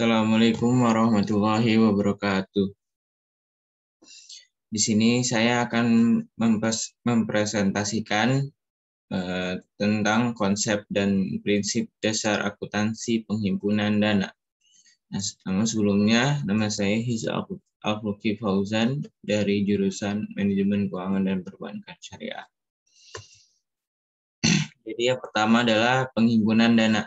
Assalamualaikum warahmatullahi wabarakatuh. Di sini saya akan mempresentasikan eh, tentang konsep dan prinsip dasar akuntansi penghimpunan dana. Nah, namun sebelumnya, nama saya Hiza al Fauzan dari jurusan Manajemen Keuangan dan Perbankan Syariah. Jadi yang pertama adalah penghimpunan dana.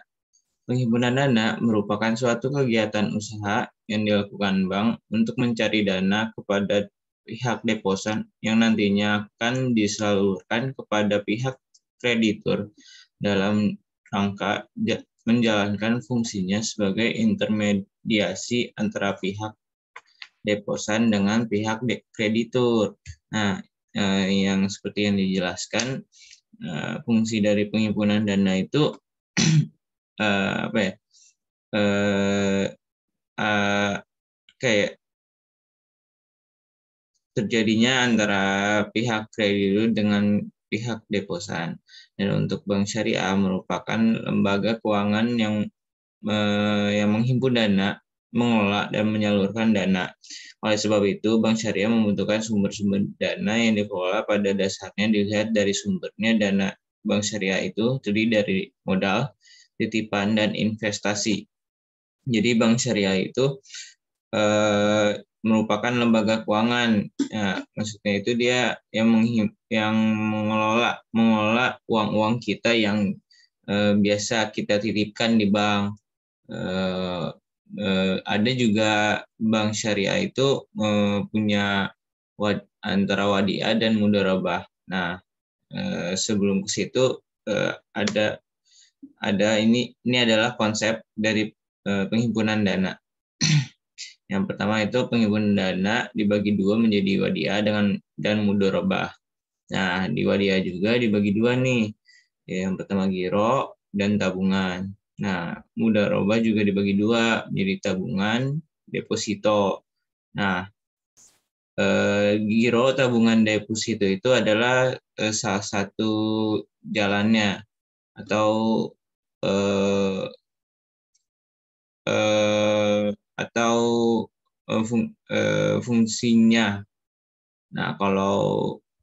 Penghimpunan dana merupakan suatu kegiatan usaha yang dilakukan bank untuk mencari dana kepada pihak deposan yang nantinya akan disalurkan kepada pihak kreditur dalam rangka menjalankan fungsinya sebagai intermediasi antara pihak deposan dengan pihak kreditur. Nah, eh, yang seperti yang dijelaskan, eh, fungsi dari penghimpunan dana itu uh, apa ya uh, uh, kayak terjadinya antara pihak kredit dengan pihak deposan dan untuk bank syariah merupakan lembaga keuangan yang uh, yang menghimpun dana mengelola dan menyalurkan dana. Oleh sebab itu, bank syariah membutuhkan sumber-sumber dana yang dikelola pada dasarnya dilihat dari sumbernya dana bank syariah itu terdiri dari modal, titipan dan investasi. Jadi bank syariah itu eh, merupakan lembaga keuangan. ya, maksudnya itu dia yang yang mengelola mengelola uang-uang kita yang eh, biasa kita titipkan di bank. Eh, eh, ada juga bank syariah itu eh, punya wad, antara wadiah dan mudarabah. Nah, eh, sebelum ke situ eh, ada ada ini ini adalah konsep dari uh, penghimpunan dana. Yang pertama itu penghimpunan dana dibagi dua menjadi wadiah dengan dan mudorobah. Nah, di wadiah juga dibagi dua nih. Ya, yang pertama giro dan tabungan. Nah, mudorobah juga dibagi dua menjadi tabungan, deposito. Nah, eh, giro tabungan deposito itu adalah eh, salah satu jalannya atau uh, uh, atau uh, fung, uh, fungsinya. Nah, kalau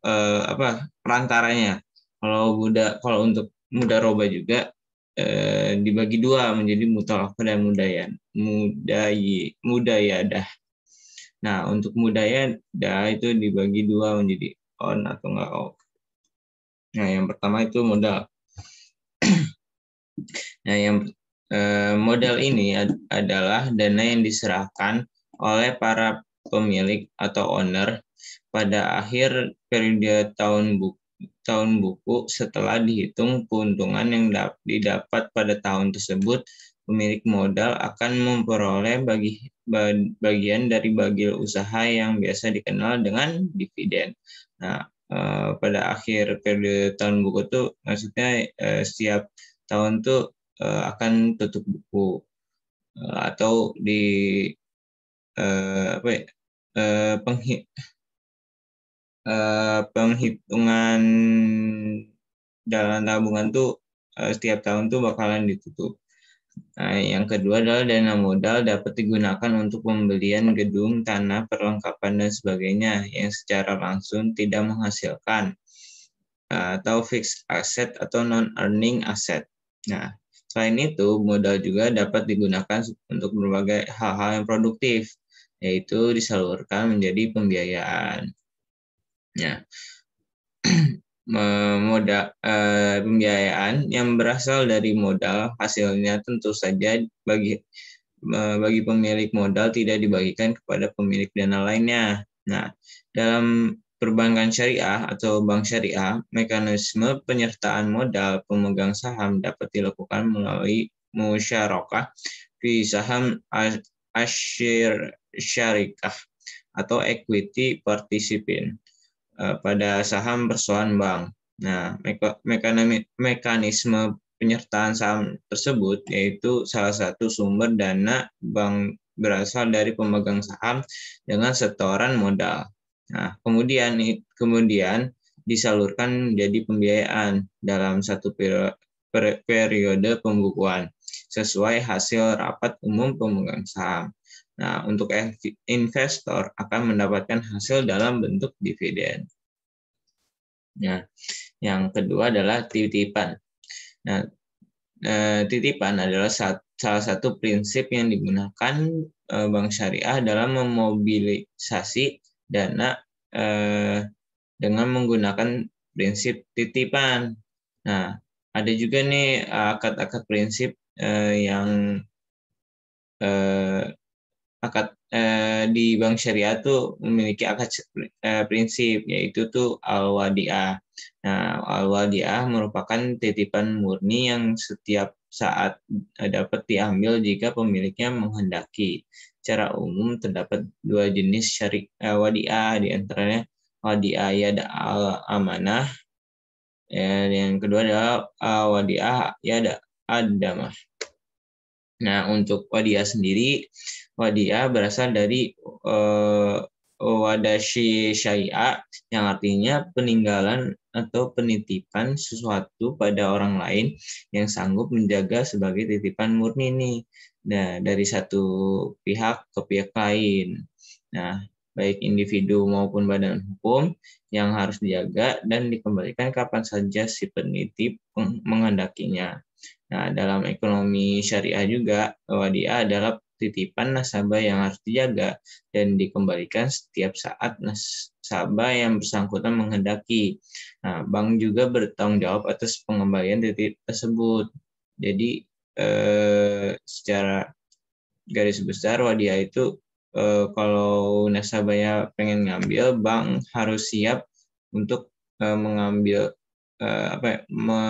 uh, apa perantaranya? Kalau muda kalau untuk muda roba juga uh, dibagi dua menjadi mutalak dan mudayan mudayi mudayadah. Nah, untuk dah itu dibagi dua menjadi on atau enggak off. Nah, yang pertama itu modal Nah, yang eh, modal ini adalah dana yang diserahkan oleh para pemilik atau owner pada akhir periode tahun buku tahun buku setelah dihitung keuntungan yang didapat pada tahun tersebut pemilik modal akan memperoleh bagi bagian dari bagil usaha yang biasa dikenal dengan dividen. Nah, eh, pada akhir periode tahun buku tuh maksudnya eh, setiap tahun tuh uh, akan tutup buku uh, atau di uh, apa ya, uh, penghi uh, penghitungan dalam tabungan tuh uh, setiap tahun tuh bakalan ditutup. Nah, yang kedua adalah dana modal dapat digunakan untuk pembelian gedung, tanah, perlengkapan, dan sebagainya yang secara langsung tidak menghasilkan atau fixed asset atau non-earning asset. Nah, Selain itu, modal juga dapat digunakan untuk berbagai hal-hal yang produktif, yaitu disalurkan menjadi pembiayaan. Ya. modal eh, pembiayaan yang berasal dari modal hasilnya tentu saja bagi eh, bagi pemilik modal tidak dibagikan kepada pemilik dana lainnya. Nah, dalam Perbankan syariah atau bank syariah, mekanisme penyertaan modal pemegang saham dapat dilakukan melalui musyarakah di saham asyir syarikah atau equity participant e, pada saham persoalan bank. Nah, mekanisme penyertaan saham tersebut yaitu salah satu sumber dana bank berasal dari pemegang saham dengan setoran modal. Nah, kemudian kemudian disalurkan menjadi pembiayaan dalam satu periode pembukuan sesuai hasil rapat umum pemegang saham. Nah, untuk investor akan mendapatkan hasil dalam bentuk dividen. Nah, yang kedua adalah titipan. Nah, eh, titipan adalah salah satu prinsip yang digunakan eh, bank syariah dalam memobilisasi dana eh, dengan menggunakan prinsip titipan. Nah, ada juga nih eh, akad-akad prinsip eh, yang eh, akad eh, di bank syariah tuh memiliki akad eh, prinsip yaitu tuh al-wadiah. Nah, al-wadiah merupakan titipan murni yang setiap saat eh, dapat diambil jika pemiliknya menghendaki secara umum terdapat dua jenis syarik eh, wadiah di antaranya wadiah yada al amanah ya, dan yang kedua adalah uh, wadiah yada adamah. Nah, untuk wadiah sendiri wadiah berasal dari uh, wadashi syai'a yang artinya peninggalan atau penitipan sesuatu pada orang lain yang sanggup menjaga sebagai titipan murni nih nah, dari satu pihak ke pihak lain. Nah, baik individu maupun badan hukum yang harus dijaga dan dikembalikan kapan saja si penitip menghendakinya. Nah, dalam ekonomi syariah juga, wadiah adalah titipan nasabah yang harus dijaga dan dikembalikan setiap saat nasabah yang bersangkutan menghendaki. Nah, bank juga bertanggung jawab atas pengembalian titip tersebut. Jadi eh, secara garis besar wadiah itu eh, kalau nasabahnya pengen ngambil bank harus siap untuk eh, mengambil eh, apa ya, me,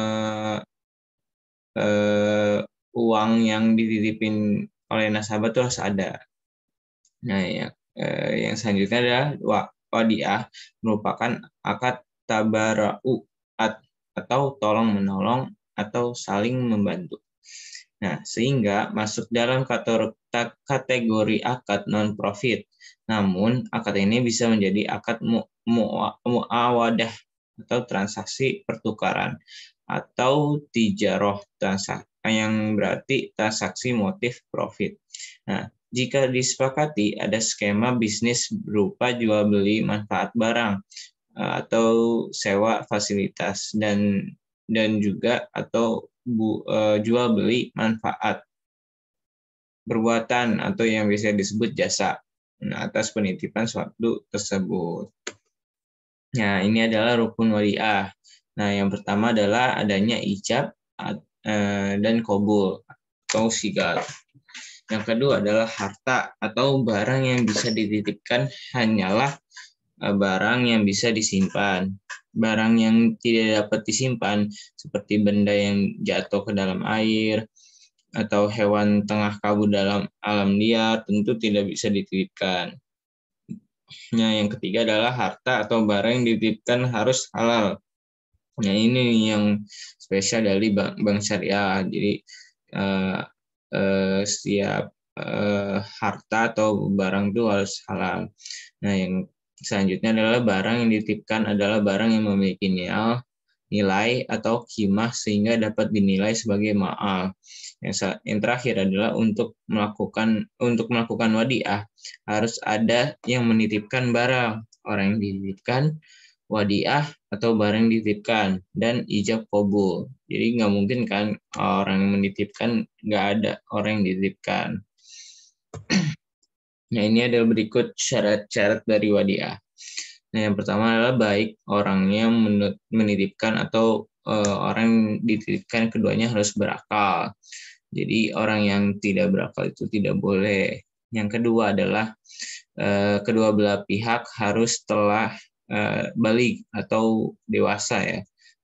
eh, uang yang dititipin oleh nasabah itu harus ada. Nah, yang, eh, yang selanjutnya adalah wadiah merupakan akad tabarau atau tolong menolong atau saling membantu. Nah, sehingga masuk dalam kategori akad non-profit. Namun, akad ini bisa menjadi akad muawadah atau transaksi pertukaran atau tijaroh yang berarti transaksi motif profit. Nah, jika disepakati ada skema bisnis berupa jual beli manfaat barang eh, atau sewa fasilitas dan dan juga atau bu, uh, jual beli manfaat perbuatan atau yang bisa disebut jasa nah, atas penitipan suatu tersebut. Nah, ini adalah rukun waliah. Nah, yang pertama adalah adanya ijab eh, dan kobul atau sigal. Yang kedua adalah harta atau barang yang bisa dititipkan hanyalah eh, barang yang bisa disimpan barang yang tidak dapat disimpan seperti benda yang jatuh ke dalam air atau hewan tengah kabur dalam alam liar tentu tidak bisa dititipkan. Nah, yang ketiga adalah harta atau barang yang dititipkan harus halal. Nah, ini yang spesial dari bank, bank syariah. Jadi uh, uh, setiap uh, harta atau barang itu harus halal. Nah, yang Selanjutnya adalah barang yang dititipkan adalah barang yang memiliki nilai, nilai atau kimah sehingga dapat dinilai sebagai ma'al. Yang, yang terakhir adalah untuk melakukan untuk melakukan wadiah harus ada yang menitipkan barang. Orang yang dititipkan wadiah atau barang yang dititipkan dan ijab kobul. Jadi nggak mungkin kan orang yang menitipkan nggak ada orang yang dititipkan. Nah, ini adalah berikut syarat-syarat dari wadiah. Nah, yang pertama adalah baik orangnya menitipkan atau uh, orang dititipkan keduanya harus berakal. Jadi orang yang tidak berakal itu tidak boleh. Yang kedua adalah uh, kedua belah pihak harus telah uh, balik atau dewasa ya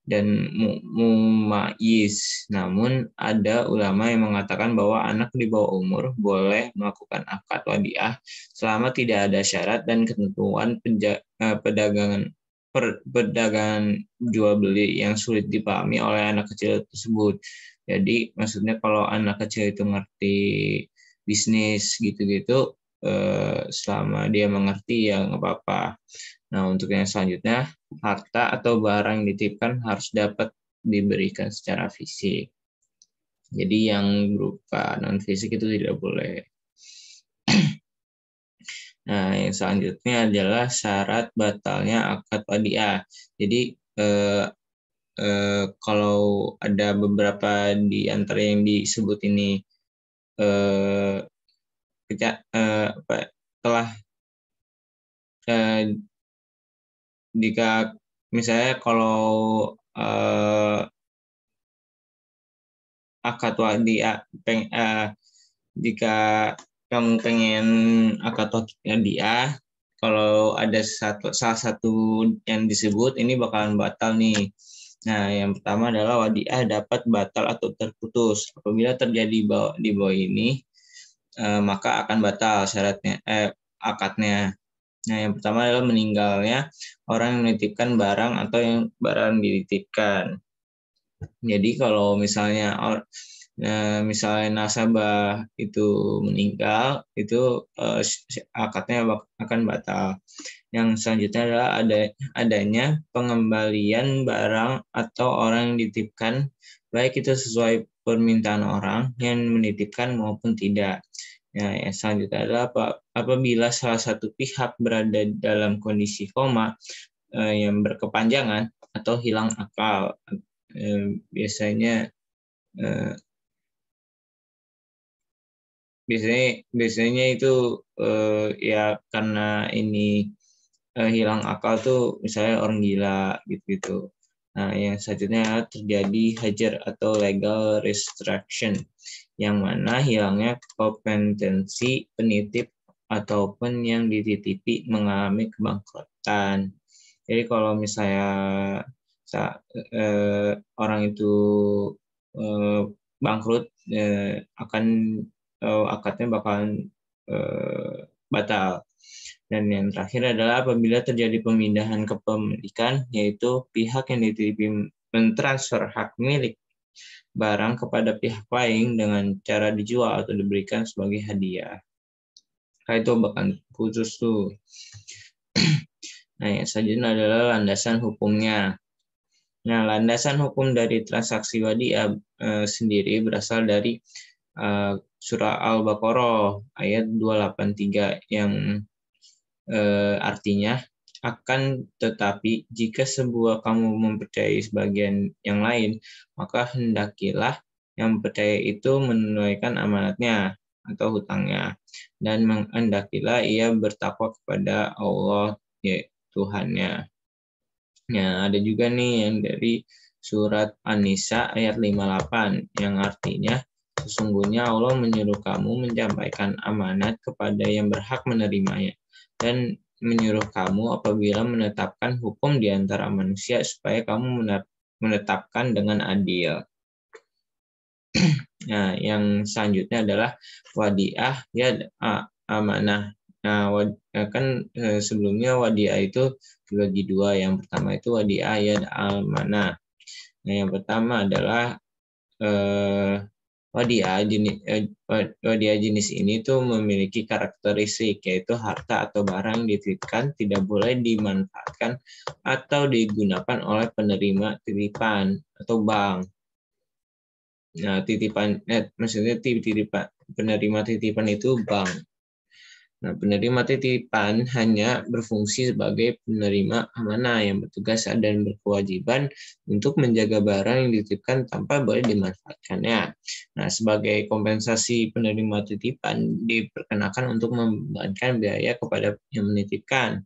dan mumayis. Namun ada ulama yang mengatakan bahwa anak di bawah umur boleh melakukan akad wadiah selama tidak ada syarat dan ketentuan penja, eh, pedagangan per, pedagangan jual beli yang sulit dipahami oleh anak kecil tersebut. Jadi maksudnya kalau anak kecil itu ngerti bisnis gitu-gitu eh, selama dia mengerti yang apa-apa. Nah, untuk yang selanjutnya, harta atau barang yang dititipkan harus dapat diberikan secara fisik. Jadi yang berupa non fisik itu tidak boleh. Nah, yang selanjutnya adalah syarat batalnya akad wadia. Jadi eh, eh, kalau ada beberapa di antara yang disebut ini eh, kita eh, apa, telah eh, jika misalnya kalau uh, akatwa di peng, uh, jika kamu pengen akatwa dia kalau ada satu salah satu yang disebut ini bakalan batal nih Nah, yang pertama adalah wadiah dapat batal atau terputus. Apabila terjadi di bawah, di bawah ini, eh, maka akan batal syaratnya eh, akadnya. Nah, yang pertama adalah meninggalnya orang yang menitipkan barang atau yang barang dititipkan. Jadi kalau misalnya nah, misalnya nasabah itu meninggal, itu eh, akadnya akan batal. Yang selanjutnya adalah ada adanya pengembalian barang atau orang yang dititipkan baik itu sesuai permintaan orang yang menitipkan maupun tidak. Nah, yang selanjutnya adalah apabila salah satu pihak berada dalam kondisi koma eh, yang berkepanjangan atau hilang akal, eh, biasanya eh, biasanya biasanya itu ya karena ini hilang akal tuh misalnya orang gila gitu-gitu. Nah, yang selanjutnya terjadi hajar atau legal restriction yang mana hilangnya kompetensi penitip ataupun yang dititipi mengalami kebangkrutan. Jadi kalau misalnya saya, eh, orang itu eh, bangkrut eh, akan eh, akadnya bakalan eh, batal. Dan yang terakhir adalah apabila terjadi pemindahan kepemilikan, yaitu pihak yang dititipi mentransfer hak milik barang kepada pihak lain dengan cara dijual atau diberikan sebagai hadiah. Nah, itu bahkan khusus tuh. Nah, yang selanjutnya adalah landasan hukumnya. Nah, landasan hukum dari transaksi wadiah eh, sendiri berasal dari eh, surah Al-Baqarah ayat 283 yang eh, artinya akan tetapi, jika sebuah kamu mempercayai sebagian yang lain, maka hendakilah yang percaya itu menunaikan amanatnya atau hutangnya dan menghendakilah ia bertakwa kepada Allah ya Tuhannya. Nah, ada juga nih yang dari surat An-Nisa ayat 58 yang artinya sesungguhnya Allah menyuruh kamu menyampaikan amanat kepada yang berhak menerimanya dan menyuruh kamu apabila menetapkan hukum di antara manusia supaya kamu menetapkan dengan adil. Nah, yang selanjutnya adalah wadiah ya amanah. Nah, wad, eh, kan eh, sebelumnya wadiah itu dibagi dua. Yang pertama itu wadiah ya amanah. Nah, yang pertama adalah eh, Wadia oh, jenis, wadia eh, oh, oh, jenis ini tuh memiliki karakteristik yaitu harta atau barang dititipkan tidak boleh dimanfaatkan atau digunakan oleh penerima titipan atau bank. Nah, titipan eh, maksudnya titipan penerima titipan itu bank. Nah, penerima titipan hanya berfungsi sebagai penerima amanah yang bertugas dan berkewajiban untuk menjaga barang yang dititipkan tanpa boleh dimanfaatkannya. Nah, sebagai kompensasi penerima titipan diperkenakan untuk membebankan biaya kepada yang menitipkan.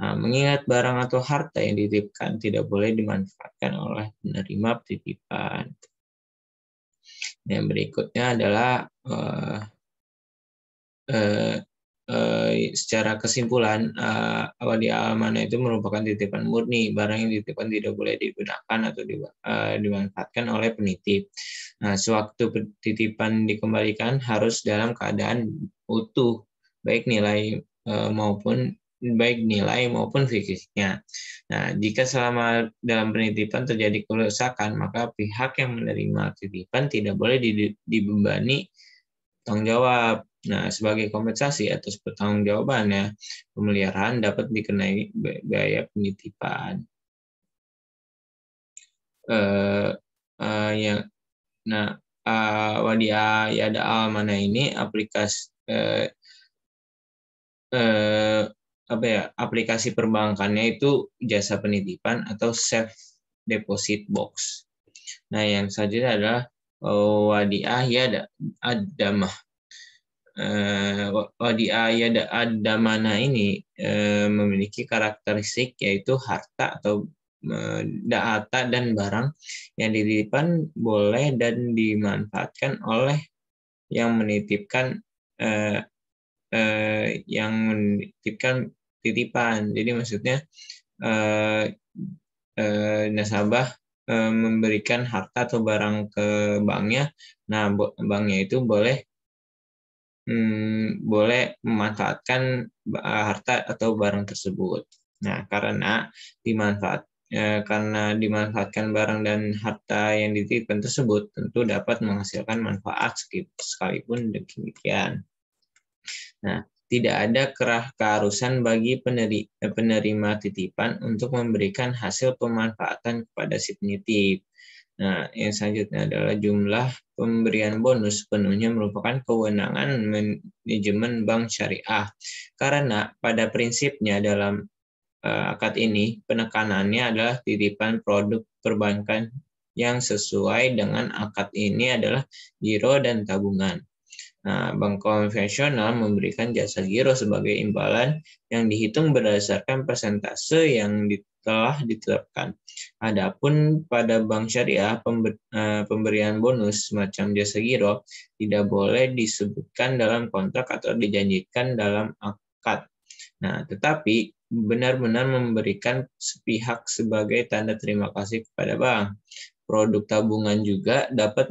Nah, mengingat barang atau harta yang dititipkan tidak boleh dimanfaatkan oleh penerima titipan. Yang berikutnya adalah uh, uh, Eh, secara kesimpulan di eh, di amanah itu merupakan titipan murni barang yang titipan tidak boleh digunakan atau di, eh, dimanfaatkan oleh penitip. Nah, sewaktu titipan dikembalikan harus dalam keadaan utuh baik nilai maupun baik nilai maupun fisiknya. Nah, jika selama dalam penitipan terjadi kerusakan, maka pihak yang menerima titipan tidak boleh dibebani tanggung jawab Nah, sebagai kompensasi atau atas pertanggungjawabannya, pemeliharaan dapat dikenai biaya penitipan. Uh, eh, uh, eh, yang, nah, uh, eh, wadia ya, yada ya al mana ini aplikasi uh, uh, apa ya aplikasi perbankannya itu jasa penitipan atau safe deposit box. Nah, yang selanjutnya adalah oh, wadiah ya ada adamah Eh, ada mana ini eh, memiliki karakteristik yaitu harta atau eh, data dan barang yang dititipkan boleh dan dimanfaatkan oleh yang menitipkan eh, eh, yang menitipkan titipan. Jadi maksudnya eh, eh, nasabah eh, memberikan harta atau barang ke banknya, nah banknya itu boleh hmm, boleh memanfaatkan eh, harta atau barang tersebut. Nah, karena dimanfaat eh, karena dimanfaatkan barang dan harta yang dititipkan tersebut tentu dapat menghasilkan manfaat sekalipun demikian. Nah, tidak ada kerah keharusan bagi peneri, penerima titipan untuk memberikan hasil pemanfaatan kepada si penitip. Nah, yang selanjutnya adalah jumlah pemberian bonus penuhnya merupakan kewenangan manajemen bank syariah. Karena pada prinsipnya dalam uh, akad ini penekanannya adalah titipan produk perbankan yang sesuai dengan akad ini adalah giro dan tabungan. Nah, bank konvensional memberikan jasa giro sebagai imbalan yang dihitung berdasarkan persentase yang telah ditetapkan. Adapun pada bank syariah, eh, pemberian bonus macam jasa giro tidak boleh disebutkan dalam kontrak atau dijanjikan dalam akad. Nah, tetapi benar-benar memberikan sepihak sebagai tanda terima kasih kepada bank. Produk tabungan juga dapat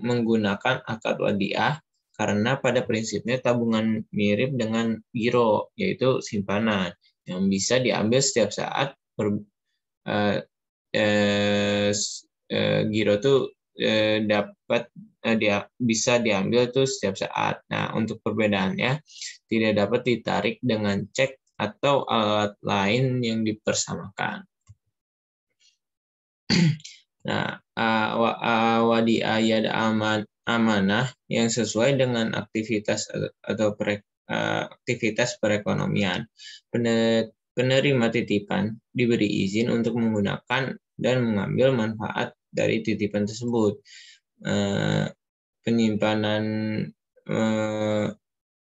menggunakan akad wadiah karena pada prinsipnya tabungan mirip dengan giro, yaitu simpanan yang bisa diambil setiap saat per, uh, uh, uh, giro tuh uh, dapat uh, dia bisa diambil tuh setiap saat. Nah, untuk perbedaannya tidak dapat ditarik dengan cek atau alat lain yang dipersamakan. Nah, wadi ayat aman amanah yang sesuai dengan aktivitas atau pre, aktivitas perekonomian. Penet, penerima titipan diberi izin untuk menggunakan dan mengambil manfaat dari titipan tersebut. Eh, penyimpanan eh,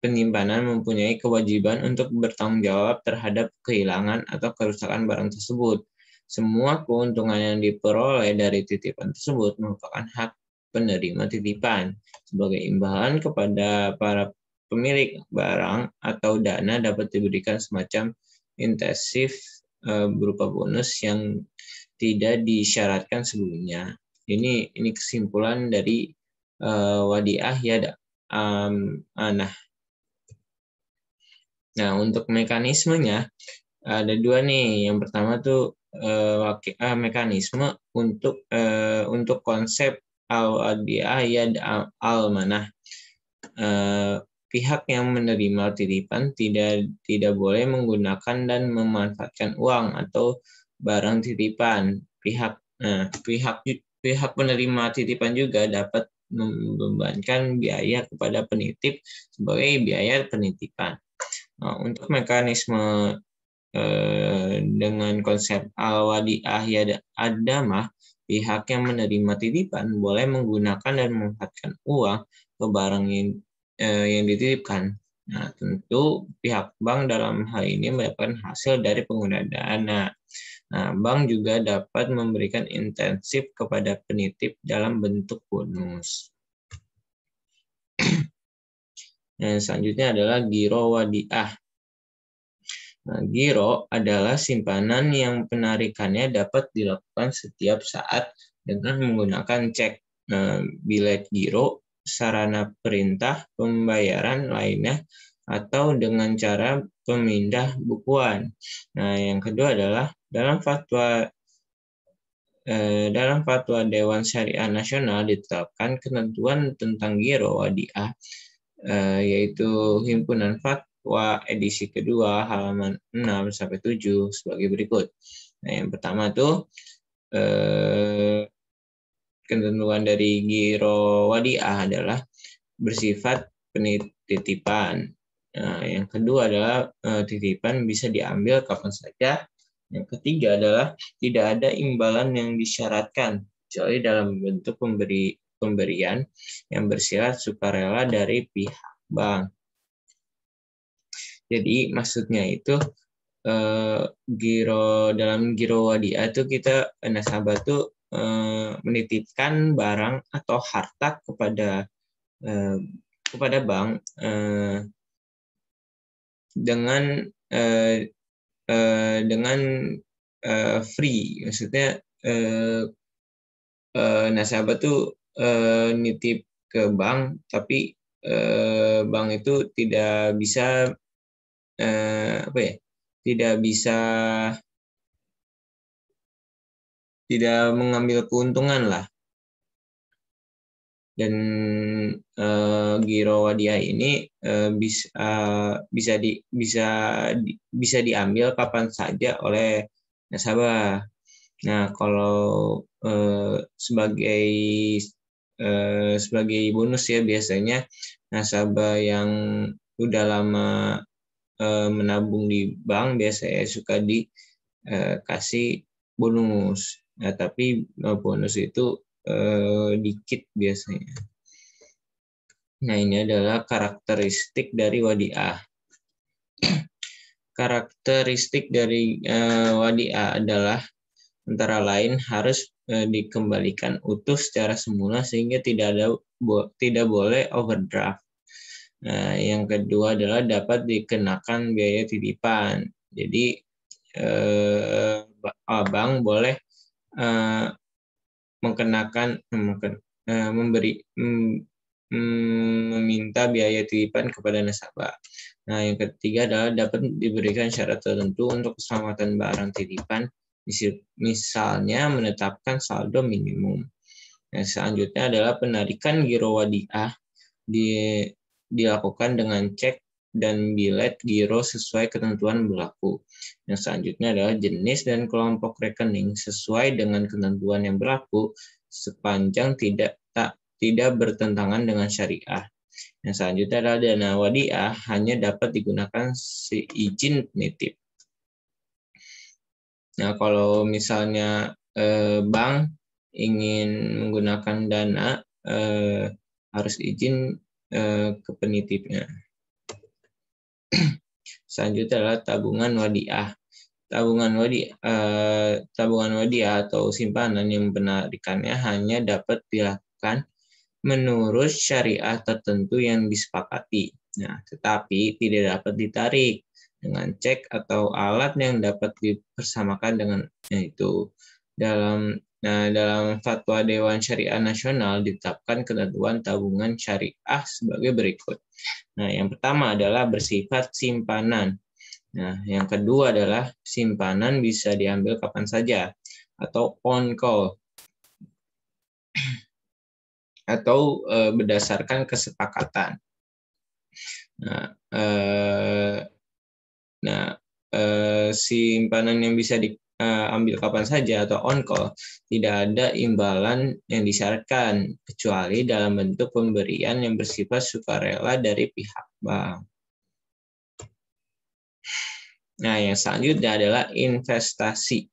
penyimpanan mempunyai kewajiban untuk bertanggung jawab terhadap kehilangan atau kerusakan barang tersebut. Semua keuntungan yang diperoleh dari titipan tersebut merupakan hak penerima titipan sebagai imbalan kepada para pemilik barang atau dana dapat diberikan semacam intensif eh, berupa bonus yang tidak disyaratkan sebelumnya. Ini ini kesimpulan dari uh, wadiah ya um, nah. Nah, untuk mekanismenya ada dua nih. Yang pertama tuh uh, mekanisme untuk uh, untuk konsep al wadiah ya al manah. Uh, pihak yang menerima titipan tidak tidak boleh menggunakan dan memanfaatkan uang atau barang titipan. Pihak nah, pihak pihak penerima titipan juga dapat membebankan biaya kepada penitip sebagai biaya penitipan. Nah, untuk mekanisme eh, dengan konsep al-wadi'ah ya adamah, pihak yang menerima titipan boleh menggunakan dan memanfaatkan uang ke barang yang Eh, yang dititipkan. Nah, tentu pihak bank dalam hal ini mendapatkan hasil dari penggunaan dana. Nah, bank juga dapat memberikan intensif kepada penitip dalam bentuk bonus. Nah, selanjutnya adalah giro wadiah. Nah, giro adalah simpanan yang penarikannya dapat dilakukan setiap saat dengan menggunakan cek. Nah, bilet giro sarana perintah pembayaran lainnya atau dengan cara pemindah bukuan. Nah, yang kedua adalah dalam fatwa eh, dalam fatwa Dewan Syariah Nasional ditetapkan ketentuan tentang giro wadiah eh, yaitu himpunan fatwa edisi kedua halaman 6 sampai 7 sebagai berikut. Nah, yang pertama tuh eh, ketentuan dari Giro Wadiah adalah bersifat penitipan. Nah, yang kedua adalah eh, titipan bisa diambil kapan saja. Yang ketiga adalah tidak ada imbalan yang disyaratkan, kecuali dalam bentuk pemberi pemberian yang bersifat sukarela dari pihak bank. Jadi maksudnya itu eh, giro dalam giro wadiah itu kita eh, nasabah tuh Eh, menitipkan barang atau harta kepada eh, kepada bank eh, dengan dengan free maksudnya nasabah tuh nitip ke bank tapi bank itu tidak bisa apa ya tidak bisa tidak mengambil keuntungan lah. Dan uh, eh, giro wadiah ini uh, eh, bisa uh, eh, bisa di bisa di, bisa diambil kapan saja oleh nasabah. Nah, kalau uh, sebagai uh, sebagai bonus ya biasanya nasabah yang udah lama uh, menabung di bank biasanya suka dikasih bonus Nah, tapi eh, bonus itu eh, dikit biasanya. Nah, ini adalah karakteristik dari wadiah. karakteristik dari eh, wadiah adalah antara lain harus eh, dikembalikan utuh secara semula sehingga tidak ada bo, tidak boleh overdraft. Nah, yang kedua adalah dapat dikenakan biaya titipan. Jadi eh, abang eh, boleh Eh, mengenakan eh, eh, memberi mm, mm, meminta biaya titipan kepada nasabah. Nah, yang ketiga adalah dapat diberikan syarat tertentu untuk keselamatan barang titipan, misalnya menetapkan saldo minimum. Nah, selanjutnya adalah penarikan giro wadiah di, dilakukan dengan cek dan bilet giro sesuai ketentuan berlaku. Yang selanjutnya adalah jenis dan kelompok rekening sesuai dengan ketentuan yang berlaku sepanjang tidak tak tidak bertentangan dengan syariah. Yang selanjutnya adalah dana wadiah hanya dapat digunakan seizin nitip. Nah, kalau misalnya eh, bank ingin menggunakan dana eh, harus izin eh, ke penitipnya. Selanjutnya adalah tabungan wadiah. Tabungan wadiah, eh, tabungan wadiah atau simpanan yang menarikannya hanya dapat dilakukan menurut syariah tertentu yang disepakati. Nah, tetapi tidak dapat ditarik dengan cek atau alat yang dapat dipersamakan dengan itu dalam Nah, dalam fatwa Dewan Syariah Nasional ditetapkan ketentuan tabungan syariah sebagai berikut. Nah, yang pertama adalah bersifat simpanan. Nah, yang kedua adalah simpanan bisa diambil kapan saja atau on call atau e, berdasarkan kesepakatan. Nah, e, nah e, simpanan yang bisa di uh, ambil kapan saja atau on call, tidak ada imbalan yang disyaratkan kecuali dalam bentuk pemberian yang bersifat sukarela dari pihak bank. Nah, yang selanjutnya adalah investasi.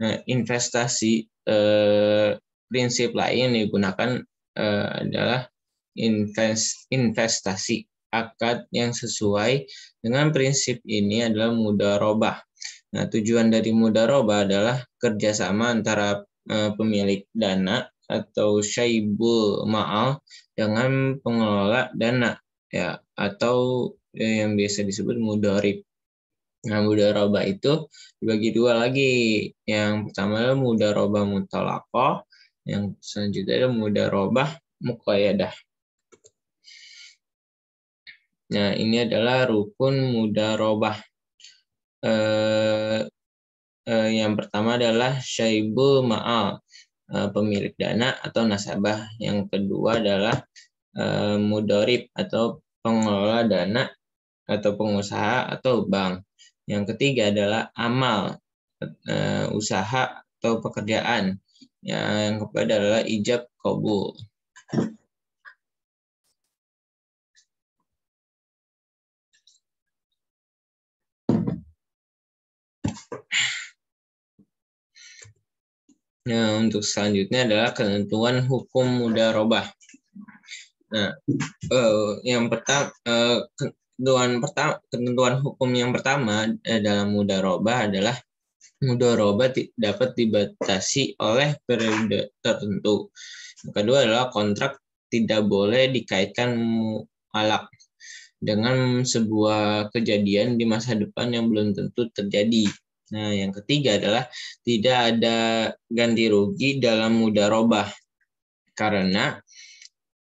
Nah, investasi eh, prinsip lain yang digunakan eh, adalah invest, investasi akad yang sesuai dengan prinsip ini adalah mudah robah Nah, tujuan dari mudaroba adalah kerjasama antara uh, pemilik dana atau syaibul ma'al dengan pengelola dana ya atau eh, yang biasa disebut mudarib Nah, mudaroba itu dibagi dua lagi. Yang pertama adalah mudaroba mutalako, yang selanjutnya adalah mudaroba mukoyadah. Nah, ini adalah rukun mudarobah eh, eh, yang pertama adalah syaibu ma'al eh, pemilik dana atau nasabah yang kedua adalah eh, mudorib atau pengelola dana atau pengusaha atau bank yang ketiga adalah amal eh, usaha atau pekerjaan yang keempat adalah ijab kabul Nah, untuk selanjutnya adalah ketentuan hukum mudarobah. Nah, eh, yang pertama eh, ketentuan pertama ketentuan hukum yang pertama eh, dalam mudarobah adalah mudoroba dapat dibatasi oleh periode tertentu. Yang kedua adalah kontrak tidak boleh dikaitkan alat dengan sebuah kejadian di masa depan yang belum tentu terjadi. Nah, yang ketiga adalah tidak ada ganti rugi dalam mudarobah karena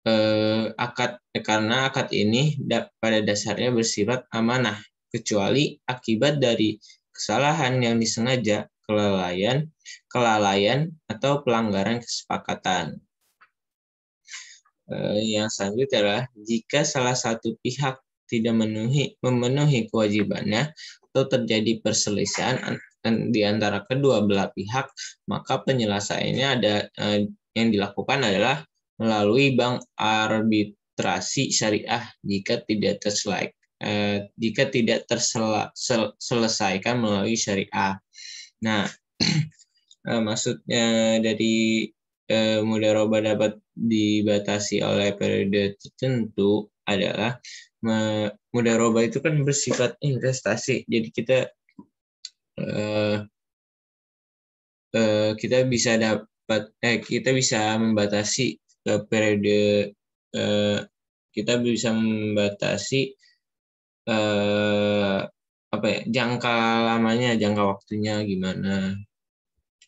eh, akad karena akad ini pada dasarnya bersifat amanah kecuali akibat dari kesalahan yang disengaja, kelalaian, kelalaian atau pelanggaran kesepakatan. Eh, yang selanjutnya adalah jika salah satu pihak tidak memenuhi, memenuhi kewajibannya, atau terjadi perselisihan di antara kedua belah pihak, maka penyelesaiannya ada eh, yang dilakukan adalah melalui bank arbitrasi syariah jika tidak eh, jika tidak terselesaikan sel, melalui syariah. Nah, eh, maksudnya dari eh, mudaroba dapat dibatasi oleh periode tertentu adalah Mudaroba itu kan bersifat investasi. Jadi kita uh, uh, kita bisa dapat eh kita bisa membatasi ke periode uh, kita bisa membatasi uh, apa ya jangka lamanya jangka waktunya gimana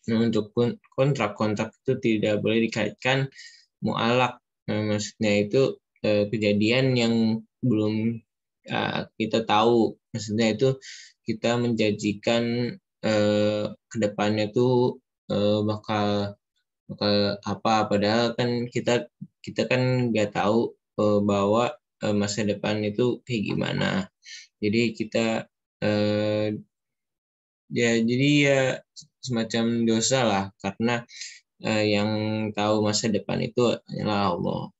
nah, untuk kontrak-kontrak itu tidak boleh dikaitkan mualak nah, maksudnya itu kejadian yang belum kita tahu maksudnya itu kita menjanjikan eh, depannya tuh eh, bakal bakal apa padahal kan kita kita kan nggak tahu eh, bahwa eh, masa depan itu kayak gimana jadi kita eh, ya jadi ya semacam dosa lah karena eh, yang tahu masa depan itu adalah Allah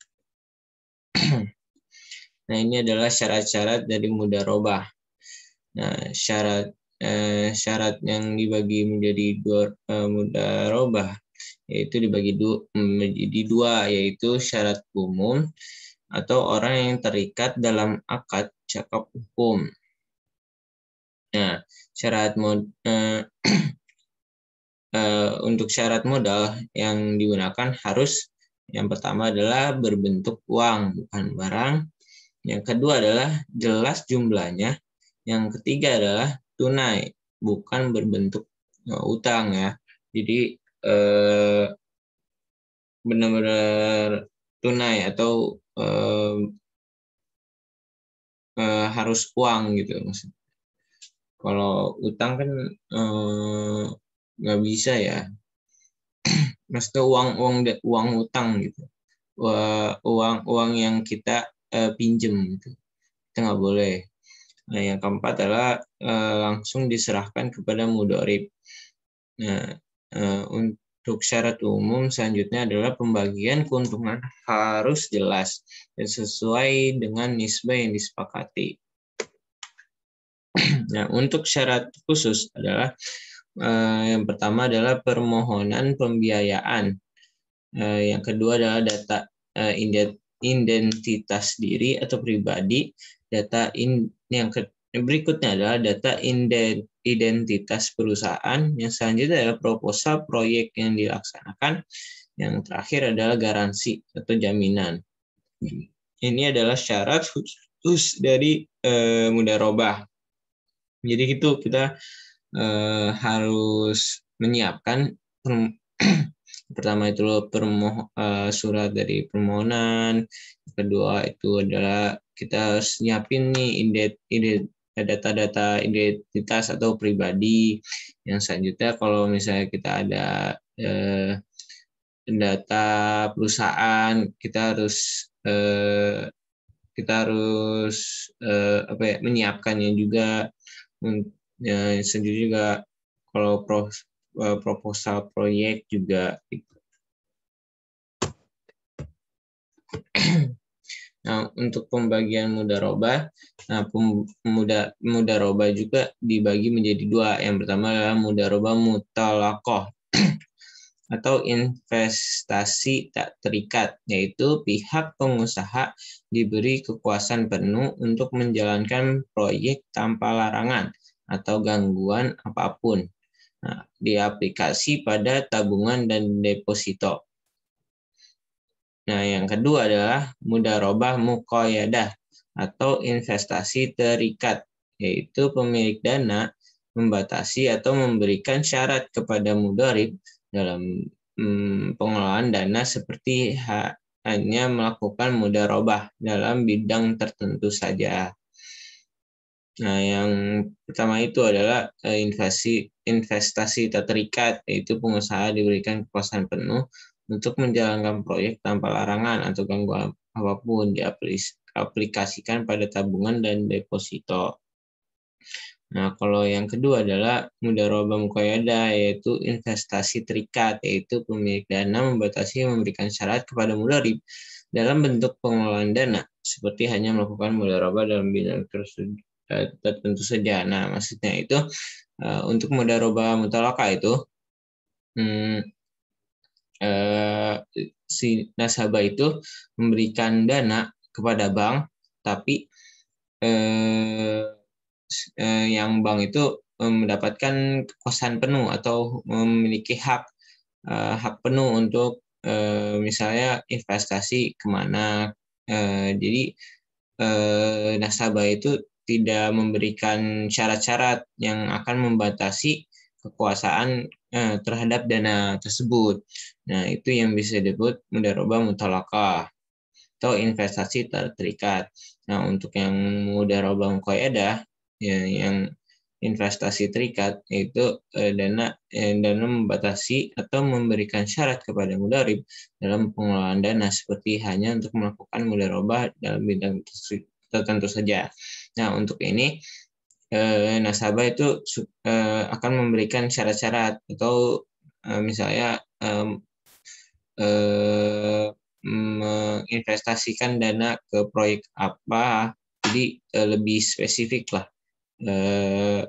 Nah, ini adalah syarat-syarat dari mudarobah. Nah, syarat eh, syarat yang dibagi menjadi dua eh, mudarobah yaitu dibagi dua, menjadi dua yaitu syarat umum atau orang yang terikat dalam akad cakap hukum. Nah, syarat mod, eh, eh, untuk syarat modal yang digunakan harus yang pertama adalah berbentuk uang bukan barang yang kedua adalah jelas jumlahnya. Yang ketiga adalah tunai, bukan berbentuk e, utang ya. Jadi eh, benar-benar tunai atau eh, eh, harus uang gitu maksudnya. Kalau utang kan eh, nggak bisa ya. Maksudnya uang uang uang utang gitu. Uang uang yang kita uh, pinjem gitu. itu nggak boleh nah yang keempat adalah uh, langsung diserahkan kepada mudorib nah uh, untuk syarat umum selanjutnya adalah pembagian keuntungan harus jelas dan sesuai dengan nisbah yang disepakati Nah, untuk syarat khusus adalah eh, yang pertama adalah permohonan pembiayaan. Eh, yang kedua adalah data eh, identitas diri atau pribadi, data in yang ke, berikutnya adalah data identitas perusahaan, yang selanjutnya adalah proposal proyek yang dilaksanakan, yang terakhir adalah garansi atau jaminan. Ini adalah syarat khusus dari e, mudarobah. Jadi itu kita e, harus menyiapkan pertama itu permoh uh, surat dari permohonan kedua itu adalah kita harus nyiapin nih indet indet eh, data-data identitas atau pribadi yang selanjutnya kalau misalnya kita ada eh, data perusahaan kita harus eh, kita harus eh, apa ya menyiapkannya juga ya, selanjutnya juga kalau Eh, proposal proyek juga gitu. Nah, untuk pembagian mudaroba, nah muda mudaroba juga dibagi menjadi dua. Yang pertama adalah mudaroba mutalakoh atau investasi tak terikat, yaitu pihak pengusaha diberi kekuasaan penuh untuk menjalankan proyek tanpa larangan atau gangguan apapun. Nah, aplikasi pada tabungan dan deposito. Nah, yang kedua adalah mudarobah mukoyadah atau investasi terikat, yaitu pemilik dana membatasi atau memberikan syarat kepada mudorib dalam hmm, pengelolaan dana seperti hanya melakukan mudarobah dalam bidang tertentu saja. Nah, yang pertama itu adalah eh, investasi investasi tak terikat, yaitu pengusaha diberikan kekuasaan penuh untuk menjalankan proyek tanpa larangan atau gangguan apapun diaplikasikan pada tabungan dan deposito. Nah, kalau yang kedua adalah mudaroba mukoyada, yaitu investasi terikat, yaitu pemilik dana membatasi memberikan syarat kepada mudarib dalam bentuk pengelolaan dana, seperti hanya melakukan mudaroba dalam bidang tersebut Eh, tentu saja. Nah, maksudnya itu eh, untuk mudaroba mutalaka itu hmm, itu, eh, si nasabah itu memberikan dana kepada bank, tapi yang bank itu mendapatkan kekuasaan penuh atau memiliki hak hak penuh untuk misalnya investasi kemana. jadi nasabah itu tidak memberikan syarat-syarat yang akan membatasi kekuasaan eh, terhadap dana tersebut. Nah, itu yang bisa disebut mudaroba mutalakah atau investasi terikat. Nah, untuk yang mudaroba mukoyedah, ya, yang investasi terikat yaitu eh, dana eh, dana membatasi atau memberikan syarat kepada mudarib dalam pengelolaan dana seperti hanya untuk melakukan mudaroba dalam bidang tertentu saja. Nah, untuk ini eh, nasabah itu eh, akan memberikan syarat-syarat atau eh, misalnya eh, eh, menginvestasikan dana ke proyek apa, jadi eh, lebih spesifik lah. Eh,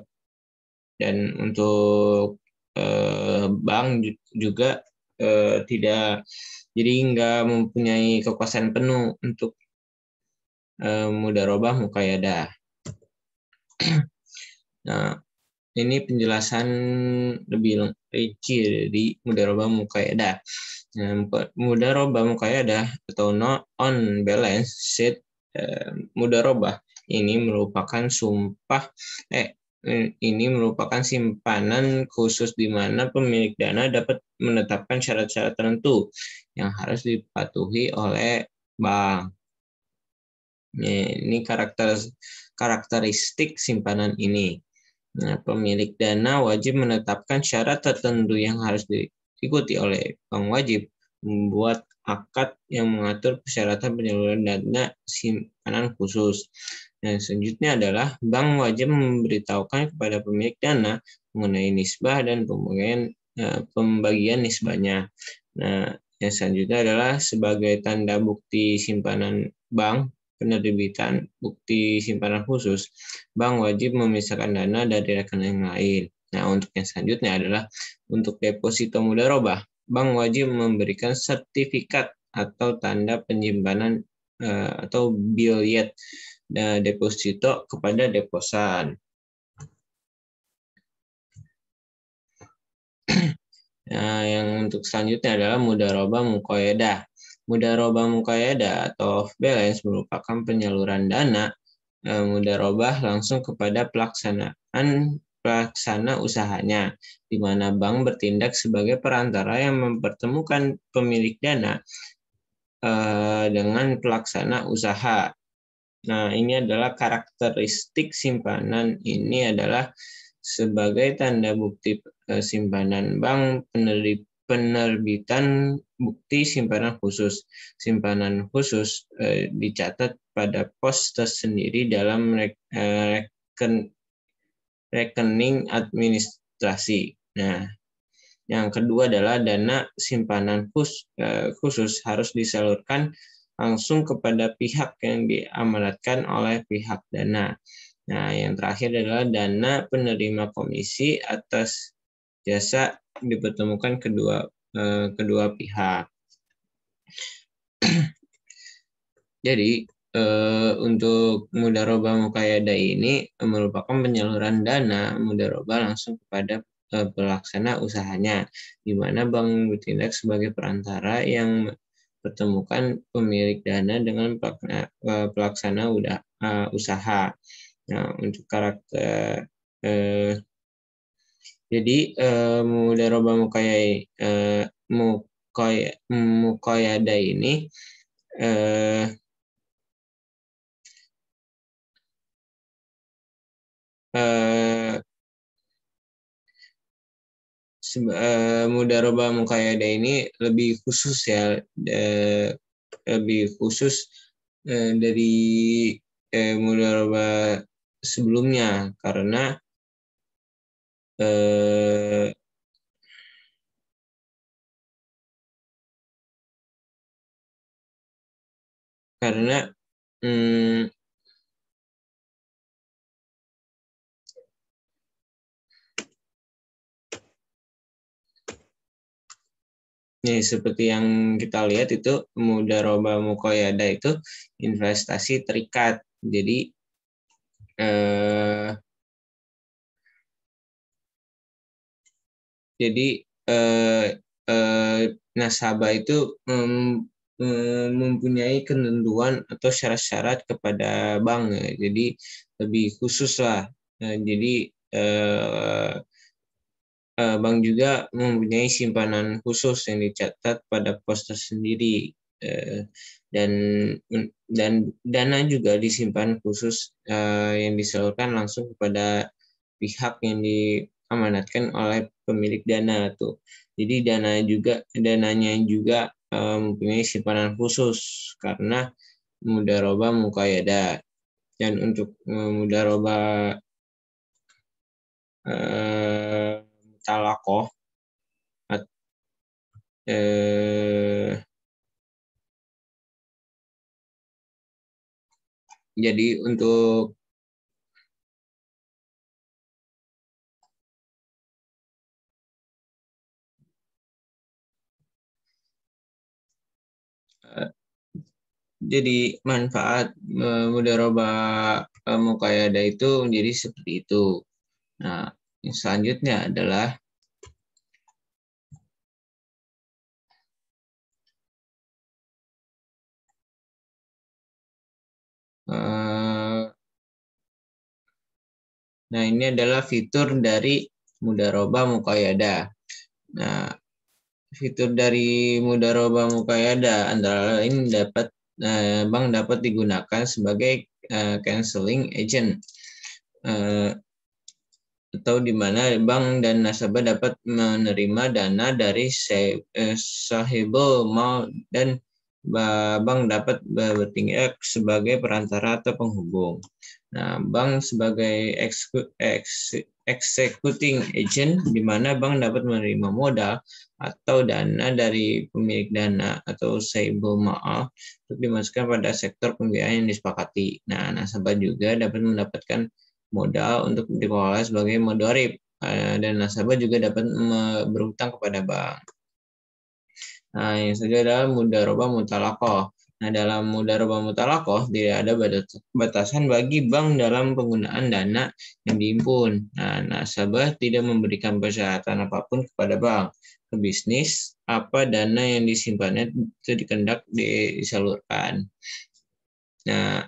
dan untuk eh, bank juga eh, tidak jadi nggak mempunyai kekuasaan penuh untuk mudarobah mukayadah. Nah, ini penjelasan lebih rinci dari mudarobah mukayadah. Mudarobah mukayadah atau not on balance sheet mudarobah ini merupakan sumpah eh ini merupakan simpanan khusus di mana pemilik dana dapat menetapkan syarat-syarat tertentu yang harus dipatuhi oleh bank. Ini karakter karakteristik simpanan ini. Nah, pemilik dana wajib menetapkan syarat tertentu yang harus diikuti oleh bank wajib membuat akad yang mengatur persyaratan penyaluran dana simpanan khusus. Nah, selanjutnya adalah bank wajib memberitahukan kepada pemilik dana mengenai nisbah dan pembagian eh, pembagian nisbahnya. Nah, yang selanjutnya adalah sebagai tanda bukti simpanan bank penerbitan bukti simpanan khusus, bank wajib memisahkan dana dari rekening lain. Nah, untuk yang selanjutnya adalah untuk deposito muda robah, bank wajib memberikan sertifikat atau tanda penyimpanan eh, atau biliet eh, deposito kepada deposan. Nah, yang untuk selanjutnya adalah mudaroba mukoyedah. Mudaroba Mukayada atau off balance merupakan penyaluran dana eh, mudarobah langsung kepada pelaksanaan pelaksana usahanya, di mana bank bertindak sebagai perantara yang mempertemukan pemilik dana eh, dengan pelaksana usaha. Nah, ini adalah karakteristik simpanan. Ini adalah sebagai tanda bukti eh, simpanan bank penerima penerbitan bukti simpanan khusus. Simpanan khusus eh, dicatat pada pos tersendiri dalam eh, reken rekening administrasi. Nah, yang kedua adalah dana simpanan khusus, eh, khusus harus disalurkan langsung kepada pihak yang diamanatkan oleh pihak dana. Nah, yang terakhir adalah dana penerima komisi atas jasa dipertemukan kedua eh, kedua pihak. Jadi eh, untuk mudaroba mukayada ini merupakan penyaluran dana mudaroba langsung kepada eh, pelaksana usahanya, di mana bank bertindak sebagai perantara yang pertemukan pemilik dana dengan eh, pelaksana usaha. Nah, untuk karakter eh, jadi eh, mudaroba mukayai eh, mukay mukayada ini eh, eh, eh mudaroba mukayada ini lebih khusus ya lebih khusus dari eh, mudaroba sebelumnya karena eh, karena hmm, Nih, seperti yang kita lihat itu roba mukoyada itu investasi terikat. Jadi eh, Jadi eh, eh, nasabah itu mem, mem, mempunyai ketentuan atau syarat-syarat kepada bank. Ya. Jadi lebih khusus lah. Nah, jadi eh, eh, bank juga mempunyai simpanan khusus yang dicatat pada pos tersendiri eh, dan dan dana juga disimpan khusus eh, yang disalurkan langsung kepada pihak yang di diamanatkan oleh pemilik dana tuh. Jadi dana juga dananya juga eh, mempunyai simpanan khusus karena mudaroba mukayada. dan untuk eh, mudaroba eh, talako eh, jadi untuk jadi manfaat e, mudaroba e, mukayada itu menjadi seperti itu. Nah, yang selanjutnya adalah e, Nah, ini adalah fitur dari Mudaroba Mukayada. Nah, fitur dari Mudaroba Mukayada antara lain dapat Eh, bank dapat digunakan sebagai eh, canceling agent eh, atau di mana bank dan nasabah dapat menerima dana dari sahibul mal dan bank dapat bertindak sebagai perantara atau penghubung. Nah, bank sebagai executing agent di mana bank dapat menerima modal atau dana dari pemilik dana atau saibul maaf untuk dimasukkan pada sektor pembiayaan yang disepakati. Nah, nasabah juga dapat mendapatkan modal untuk dikelola sebagai modorip eh, dan nasabah juga dapat berhutang kepada bank. Nah, yang selanjutnya adalah mudaroba mutalakoh. Nah, dalam mudaroba mutalakoh tidak ada batasan bagi bank dalam penggunaan dana yang diimpun. Nah, nasabah tidak memberikan persyaratan apapun kepada bank. Ke bisnis, apa dana yang disimpannya itu dikendak disalurkan. Nah,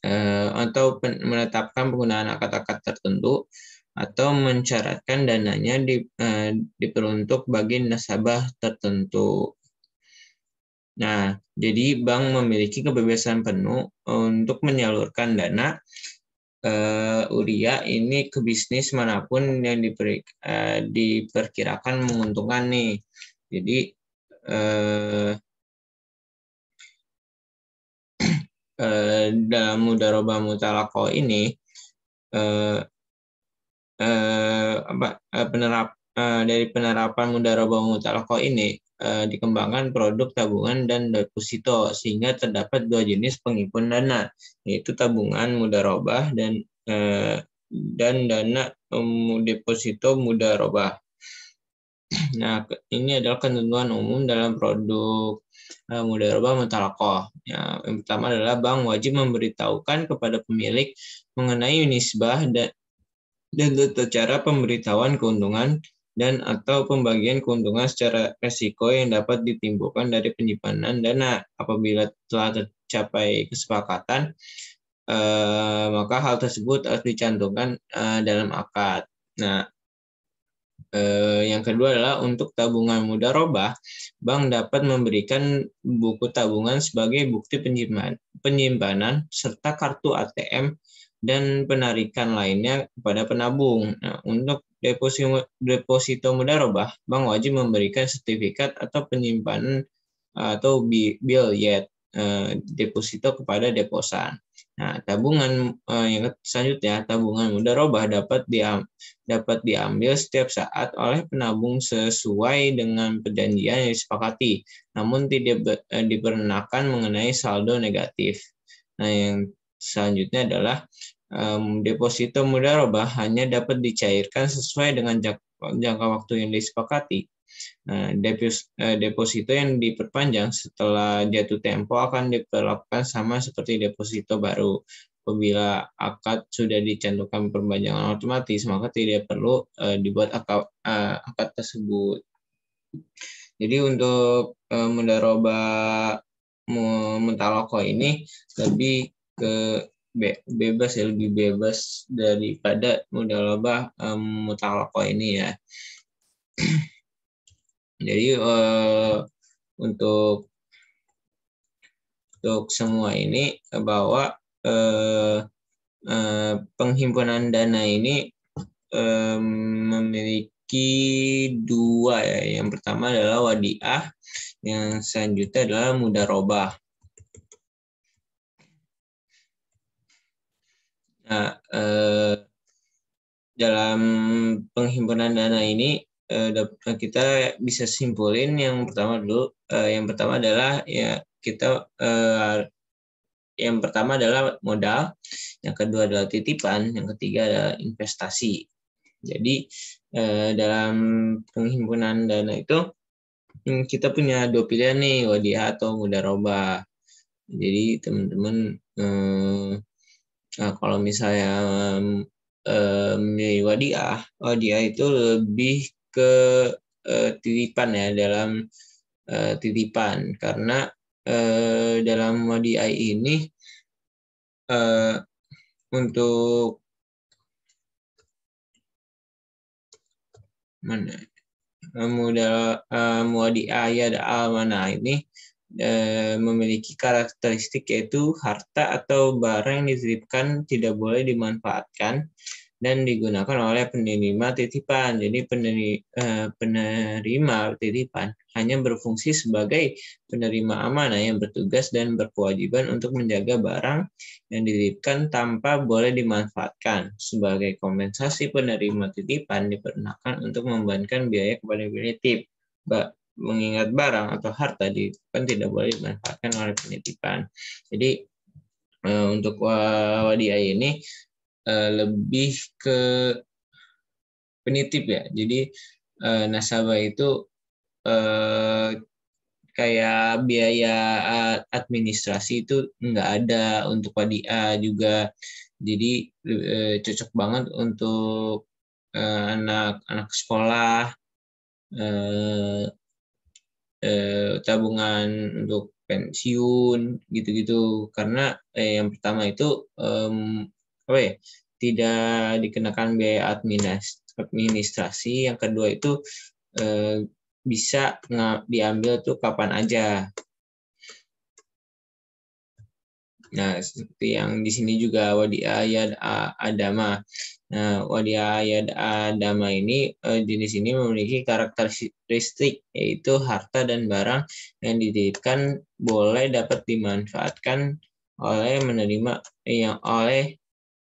eh, atau pen, menetapkan penggunaan akad-akad tertentu atau mencaratkan dananya di, eh, diperuntuk bagi nasabah tertentu. Nah, jadi bank memiliki kebebasan penuh untuk menyalurkan dana uh, Uria ini ke bisnis manapun yang diperi, uh, eh, diperkirakan menguntungkan nih. Jadi uh, uh, dalam mudaroba mutalako ini uh, uh, apa, uh, penerap Eh, dari penerapan mudaroba Mutalako ini eh, dikembangkan produk tabungan dan deposito sehingga terdapat dua jenis pengimpun dana yaitu tabungan mudaroba dan eh, dan dana um, deposito mudaroba. Nah, ini adalah ketentuan umum dalam produk uh, mudarabah mutalakoh. Ya, yang pertama adalah bank wajib memberitahukan kepada pemilik mengenai nisbah dan dan tata cara pemberitahuan keuntungan dan atau pembagian keuntungan secara resiko yang dapat ditimbulkan dari penyimpanan dana apabila telah tercapai kesepakatan eh, maka hal tersebut harus dicantumkan eh, dalam akad. Nah, eh, yang kedua adalah untuk tabungan muda robah, bank dapat memberikan buku tabungan sebagai bukti penyimpanan, penyimpanan serta kartu ATM dan penarikan lainnya kepada penabung. Nah, untuk deposito, deposito mudarobah, bank wajib memberikan sertifikat atau penyimpanan atau bill yet eh, deposito kepada deposan. Nah, tabungan eh, yang selanjutnya tabungan mudarobah dapat diam, dapat diambil setiap saat oleh penabung sesuai dengan perjanjian yang disepakati, namun tidak eh, diperkenakan mengenai saldo negatif. Nah, yang selanjutnya adalah um, deposito mudah hanya dapat dicairkan sesuai dengan jangka, jangka waktu yang disepakati. Uh, deposito yang diperpanjang setelah jatuh tempo akan diperlakukan sama seperti deposito baru. Apabila akad sudah dicantumkan perpanjangan otomatis, maka tidak perlu uh, dibuat akad, uh, akad tersebut. Jadi untuk uh, mendaroba mentaloko ini lebih ke be bebas ya lebih bebas daripada laba um, mutalako ini ya. Jadi uh, untuk untuk semua ini bahwa uh, uh, penghimpunan dana ini um, memiliki dua ya. Yang pertama adalah wadiah, yang selanjutnya adalah mudarobah. Nah, dalam penghimpunan dana ini eh, eh, kita bisa simpulin yang pertama dulu yang pertama adalah ya kita yang pertama adalah modal, yang kedua adalah titipan, yang ketiga adalah investasi. Jadi dalam penghimpunan dana itu hmm, kita punya dua pilihan nih, wadiah atau mudaroba. Jadi teman-teman eh, Nah, kalau misalnya eh, Miwadiah, Wadiah oh, itu lebih ke uh, titipan ya dalam uh, titipan karena uh, dalam Wadiah ini uh, untuk mana mudah uh, muadiah ya ada almana ini Eh, memiliki karakteristik yaitu harta atau barang yang dititipkan tidak boleh dimanfaatkan dan digunakan oleh penerima titipan. Jadi eh, penerima titipan hanya berfungsi sebagai penerima amanah yang bertugas dan berkewajiban untuk menjaga barang yang dititipkan tanpa boleh dimanfaatkan. Sebagai kompensasi penerima titipan diperkenankan untuk membebankan biaya kepada penitip mengingat barang atau harta di kan tidak boleh dimanfaatkan oleh penitipan. Jadi eh, untuk wadiah ini eh, lebih ke penitip ya. Jadi eh, nasabah itu kayak biaya administrasi itu nggak ada untuk wadiah juga. Jadi cocok banget untuk anak-anak sekolah eh, tabungan untuk pensiun gitu-gitu karena eh, yang pertama itu um, apa ya tidak dikenakan biaya administrasi yang kedua itu eh, bisa diambil tuh kapan aja Nah, seperti yang di sini juga wadia ayat adama. Nah, wadia ayat adama ini eh, jenis ini memiliki karakteristik yaitu harta dan barang yang dititipkan boleh dapat dimanfaatkan oleh menerima yang oleh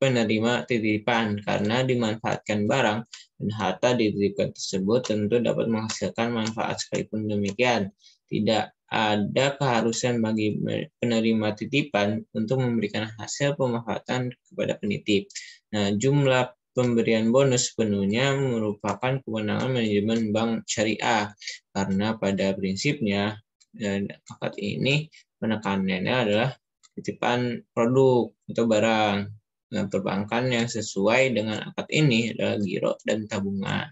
penerima titipan karena dimanfaatkan barang dan harta dititipkan tersebut tentu dapat menghasilkan manfaat sekalipun demikian tidak ada keharusan bagi penerima titipan untuk memberikan hasil pemanfaatan kepada penitip. Nah, jumlah pemberian bonus sepenuhnya merupakan kewenangan manajemen bank syariah karena pada prinsipnya dan akad ini penekanannya adalah titipan produk atau barang. Nah, perbankan yang sesuai dengan akad ini adalah giro dan tabungan.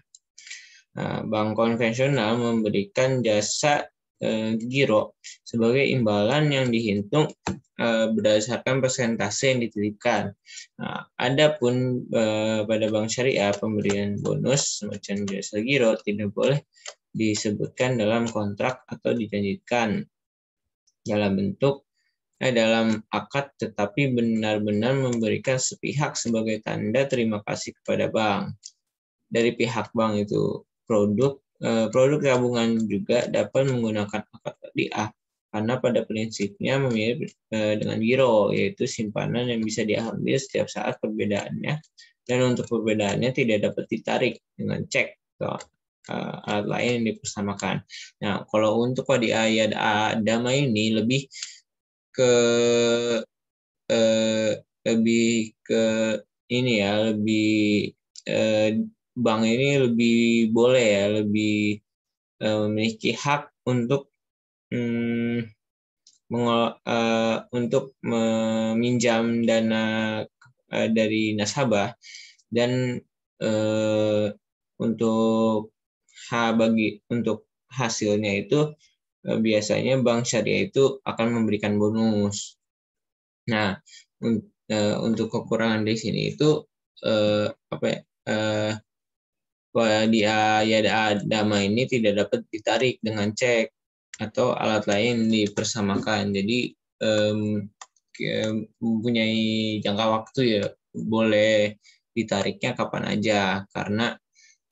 Nah, bank konvensional memberikan jasa Eh, giro sebagai imbalan yang dihitung eh, berdasarkan persentase yang ditentukan. Nah, adapun eh, pada bank syariah pemberian bonus semacam jasa giro tidak boleh disebutkan dalam kontrak atau dijanjikan dalam bentuk eh, dalam akad tetapi benar-benar memberikan sepihak sebagai tanda terima kasih kepada bank dari pihak bank itu produk Eh, produk gabungan juga dapat menggunakan akad diah karena pada prinsipnya mirip eh, dengan giro, yaitu simpanan yang bisa diambil setiap saat perbedaannya, dan untuk perbedaannya tidak dapat ditarik dengan cek atau alat lain yang dipersamakan. Nah, kalau untuk di ayat dama ini lebih ke eh, lebih ke ini ya, lebih eh, bank ini lebih boleh ya lebih uh, memiliki hak untuk um, uh, untuk meminjam dana uh, dari nasabah dan uh, untuk hak bagi untuk hasilnya itu uh, biasanya bank syariah itu akan memberikan bonus. Nah, un, uh, untuk kekurangan di sini itu uh, apa ya? di ayat dama ini tidak dapat ditarik dengan cek atau alat lain dipersamakan. Jadi um, mempunyai jangka waktu ya boleh ditariknya kapan aja karena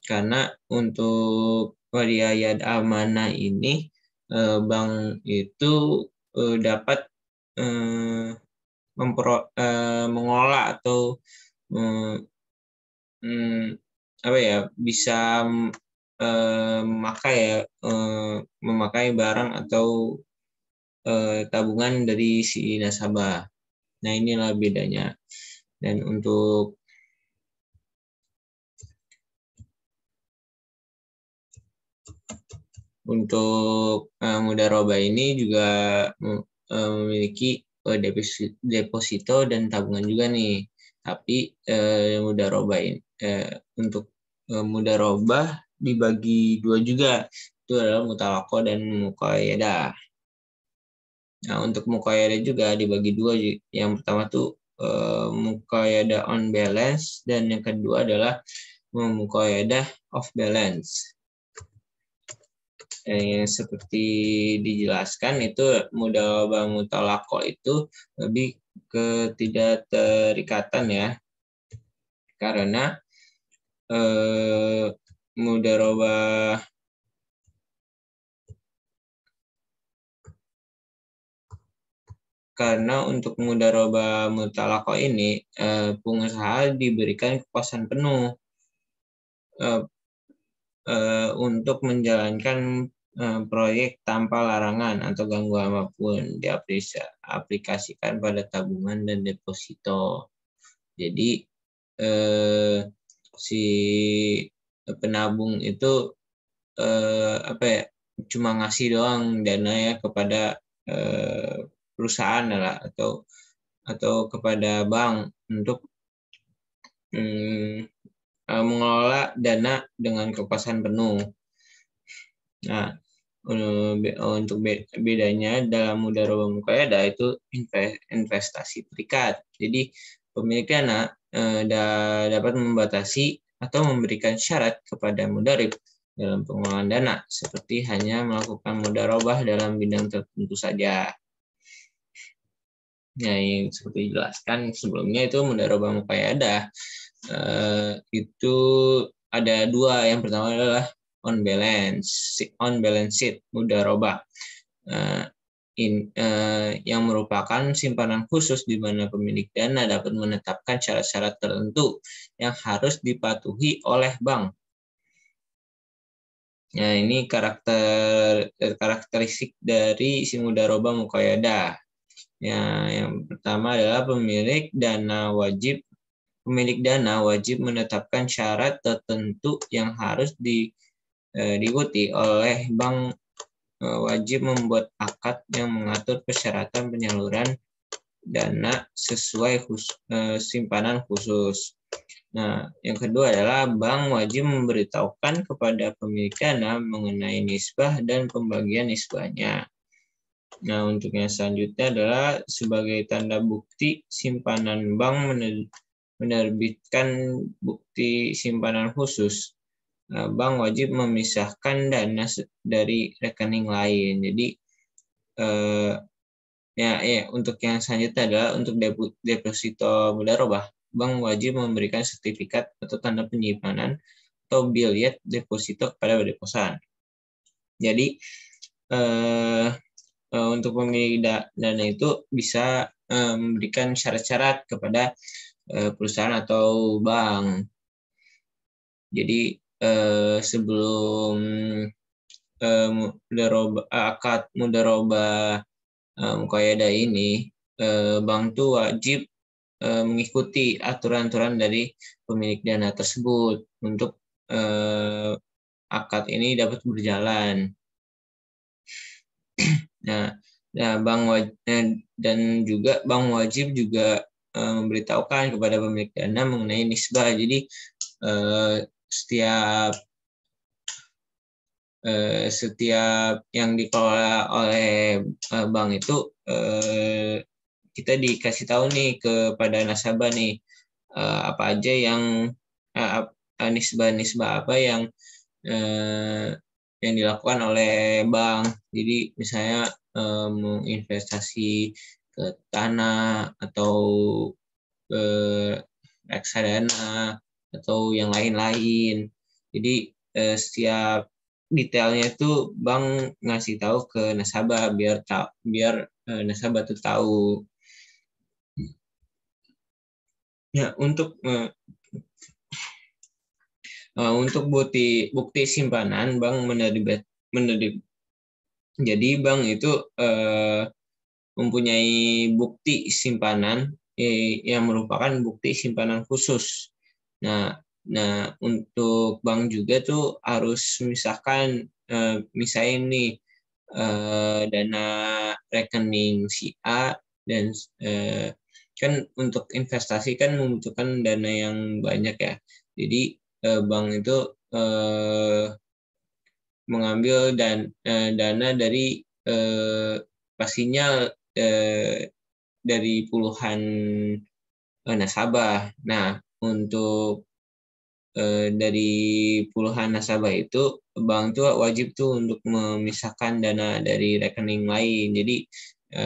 karena untuk wadiayat amanah ini eh, bank itu eh, dapat eh, mengolah atau hmm, apa ya bisa eh, memakai ya eh, memakai barang atau eh, tabungan dari si nasabah. Nah inilah bedanya. Dan untuk untuk uh, mudaroba ini juga memiliki deposito dan tabungan juga nih. Tapi uh, mudaroba ini eh, untuk eh, mudarobah dibagi dua juga itu adalah mutalako dan mukoyeda. Nah untuk mukoyeda juga dibagi dua yang pertama tuh eh, mukoyeda on balance dan yang kedua adalah mukoyeda off balance. Eh, seperti dijelaskan itu mudarobah mutalako itu lebih ketidakterikatan ya karena eh, mudarobah karena untuk mudaroba mutalako ini eh, pengusaha diberikan kekuasaan penuh eh, eh, untuk menjalankan proyek tanpa larangan atau gangguan apapun diaplikasikan pada tabungan dan deposito. Jadi si penabung itu eh, apa ya cuma ngasih doang dana ya kepada eh, perusahaan lah atau atau kepada bank untuk hmm, eh, mengelola dana dengan kepuasan penuh. Nah, eh, untuk bedanya dalam mudara muka ada ya, itu investasi terikat. Jadi pemilik dana Eh, da dapat membatasi atau memberikan syarat kepada mudarib dalam pengelolaan dana, seperti hanya melakukan mudarobah dalam bidang tertentu saja. Nah, yang seperti dijelaskan sebelumnya itu mudarobah mukayadah eh, itu ada dua. Yang pertama adalah on balance, on balance sheet mudarobah. Eh, in, uh, yang merupakan simpanan khusus di mana pemilik dana dapat menetapkan syarat-syarat tertentu yang harus dipatuhi oleh bank. Nah, ini karakter eh, karakteristik dari Simudaroba mukoyada. Ya, yang pertama adalah pemilik dana wajib pemilik dana wajib menetapkan syarat tertentu yang harus di, eh, diikuti oleh bank E, wajib membuat akad yang mengatur persyaratan penyaluran dana sesuai khus, e, simpanan khusus. Nah, yang kedua adalah bank wajib memberitahukan kepada pemilik dana mengenai nisbah dan pembagian nisbahnya. Nah, untuk yang selanjutnya adalah sebagai tanda bukti simpanan bank menerbitkan bukti simpanan khusus. Eh, bank wajib memisahkan dana dari rekening lain. Jadi eh, ya, ya untuk yang selanjutnya adalah untuk deposito mudarobah, bank wajib memberikan sertifikat atau tanda penyimpanan atau biliet deposito kepada deposan. Jadi eh, eh, untuk pemilik dana itu bisa eh, memberikan syarat-syarat kepada eh, perusahaan atau bank. Jadi eh, sebelum eh, mudaroba eh, akad mudaroba eh, ini eh, bank itu wajib eh, mengikuti aturan-aturan dari pemilik dana tersebut untuk eh, akad ini dapat berjalan. Nah, nah bank eh, dan juga bank wajib juga eh, memberitahukan kepada pemilik dana mengenai nisbah. Jadi setiap uh, setiap yang dikelola oleh uh, bank itu uh, kita dikasih tahu nih kepada nasabah nih uh, apa aja yang eh, nisbah-nisbah apa yang uh, yang dilakukan oleh bank. Jadi misalnya menginvestasi menginvestasi ke tanah atau ke reksadana atau yang lain-lain. Jadi eh, setiap detailnya itu bank ngasih tahu ke nasabah biar tahu biar eh, nasabah tuh tahu. Ya untuk eh, eh, untuk bukti bukti simpanan bank menerbit menerbit jadi bank itu eh, mempunyai bukti simpanan eh, yang merupakan bukti simpanan khusus Nah, nah untuk bank juga tuh harus misalkan eh, misalnya nih eh, dana rekening si A dan eh, kan untuk investasi kan membutuhkan dana yang banyak ya. Jadi eh, bank itu eh, mengambil dan eh, dana dari eh, pastinya eh, dari puluhan eh, nasabah. Nah, untuk e, dari puluhan nasabah itu bank tuh wajib tuh untuk memisahkan dana dari rekening lain. Jadi e,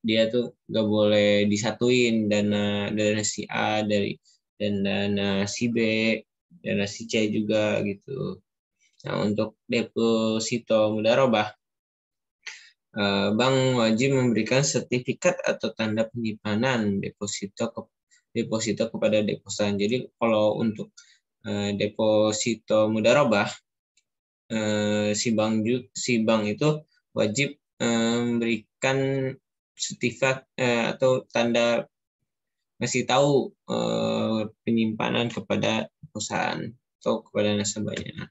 dia tuh nggak boleh disatuin dana dana si A dari dan dana si B, dana si C juga gitu. Nah, untuk deposito mudarobah eh, bank wajib memberikan sertifikat atau tanda penyimpanan deposito ke deposito kepada deposan. Jadi kalau untuk eh, deposito mudarabah eh, si bank si bank itu wajib eh, memberikan sertifikat eh, atau tanda masih tahu penyimpanan kepada perusahaan atau kepada nasabahnya.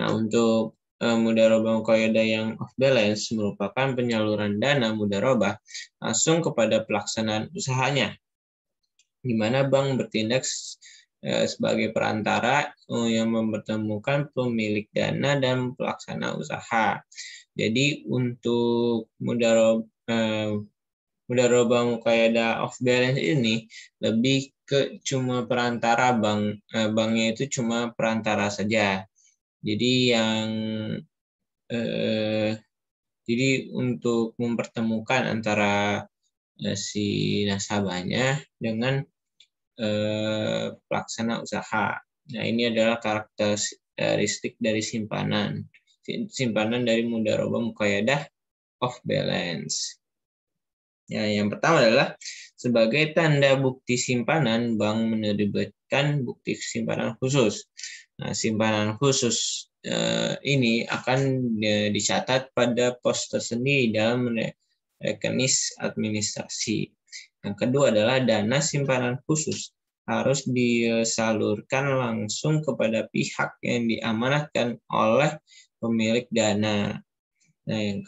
Nah, untuk eh, mudarabah ada yang off balance merupakan penyaluran dana mudarabah langsung kepada pelaksanaan usahanya gimana bank bertindak e, sebagai perantara e, yang mempertemukan pemilik dana dan pelaksana usaha. Jadi untuk mudarob e, mudaroba mukayyada off balance ini lebih ke cuma perantara bank banknya itu cuma perantara saja. Jadi yang eh, jadi untuk mempertemukan antara si nasabahnya dengan eh, pelaksana usaha. Nah, ini adalah karakteristik dari simpanan. Simpanan dari mudaroba mukayadah of balance. Ya, yang pertama adalah sebagai tanda bukti simpanan, bank menerbitkan bukti simpanan khusus. Nah, simpanan khusus eh, ini akan eh, dicatat pada pos tersendiri dalam rekenis administrasi. Yang kedua adalah dana simpanan khusus harus disalurkan langsung kepada pihak yang diamanahkan oleh pemilik dana. Nah, yang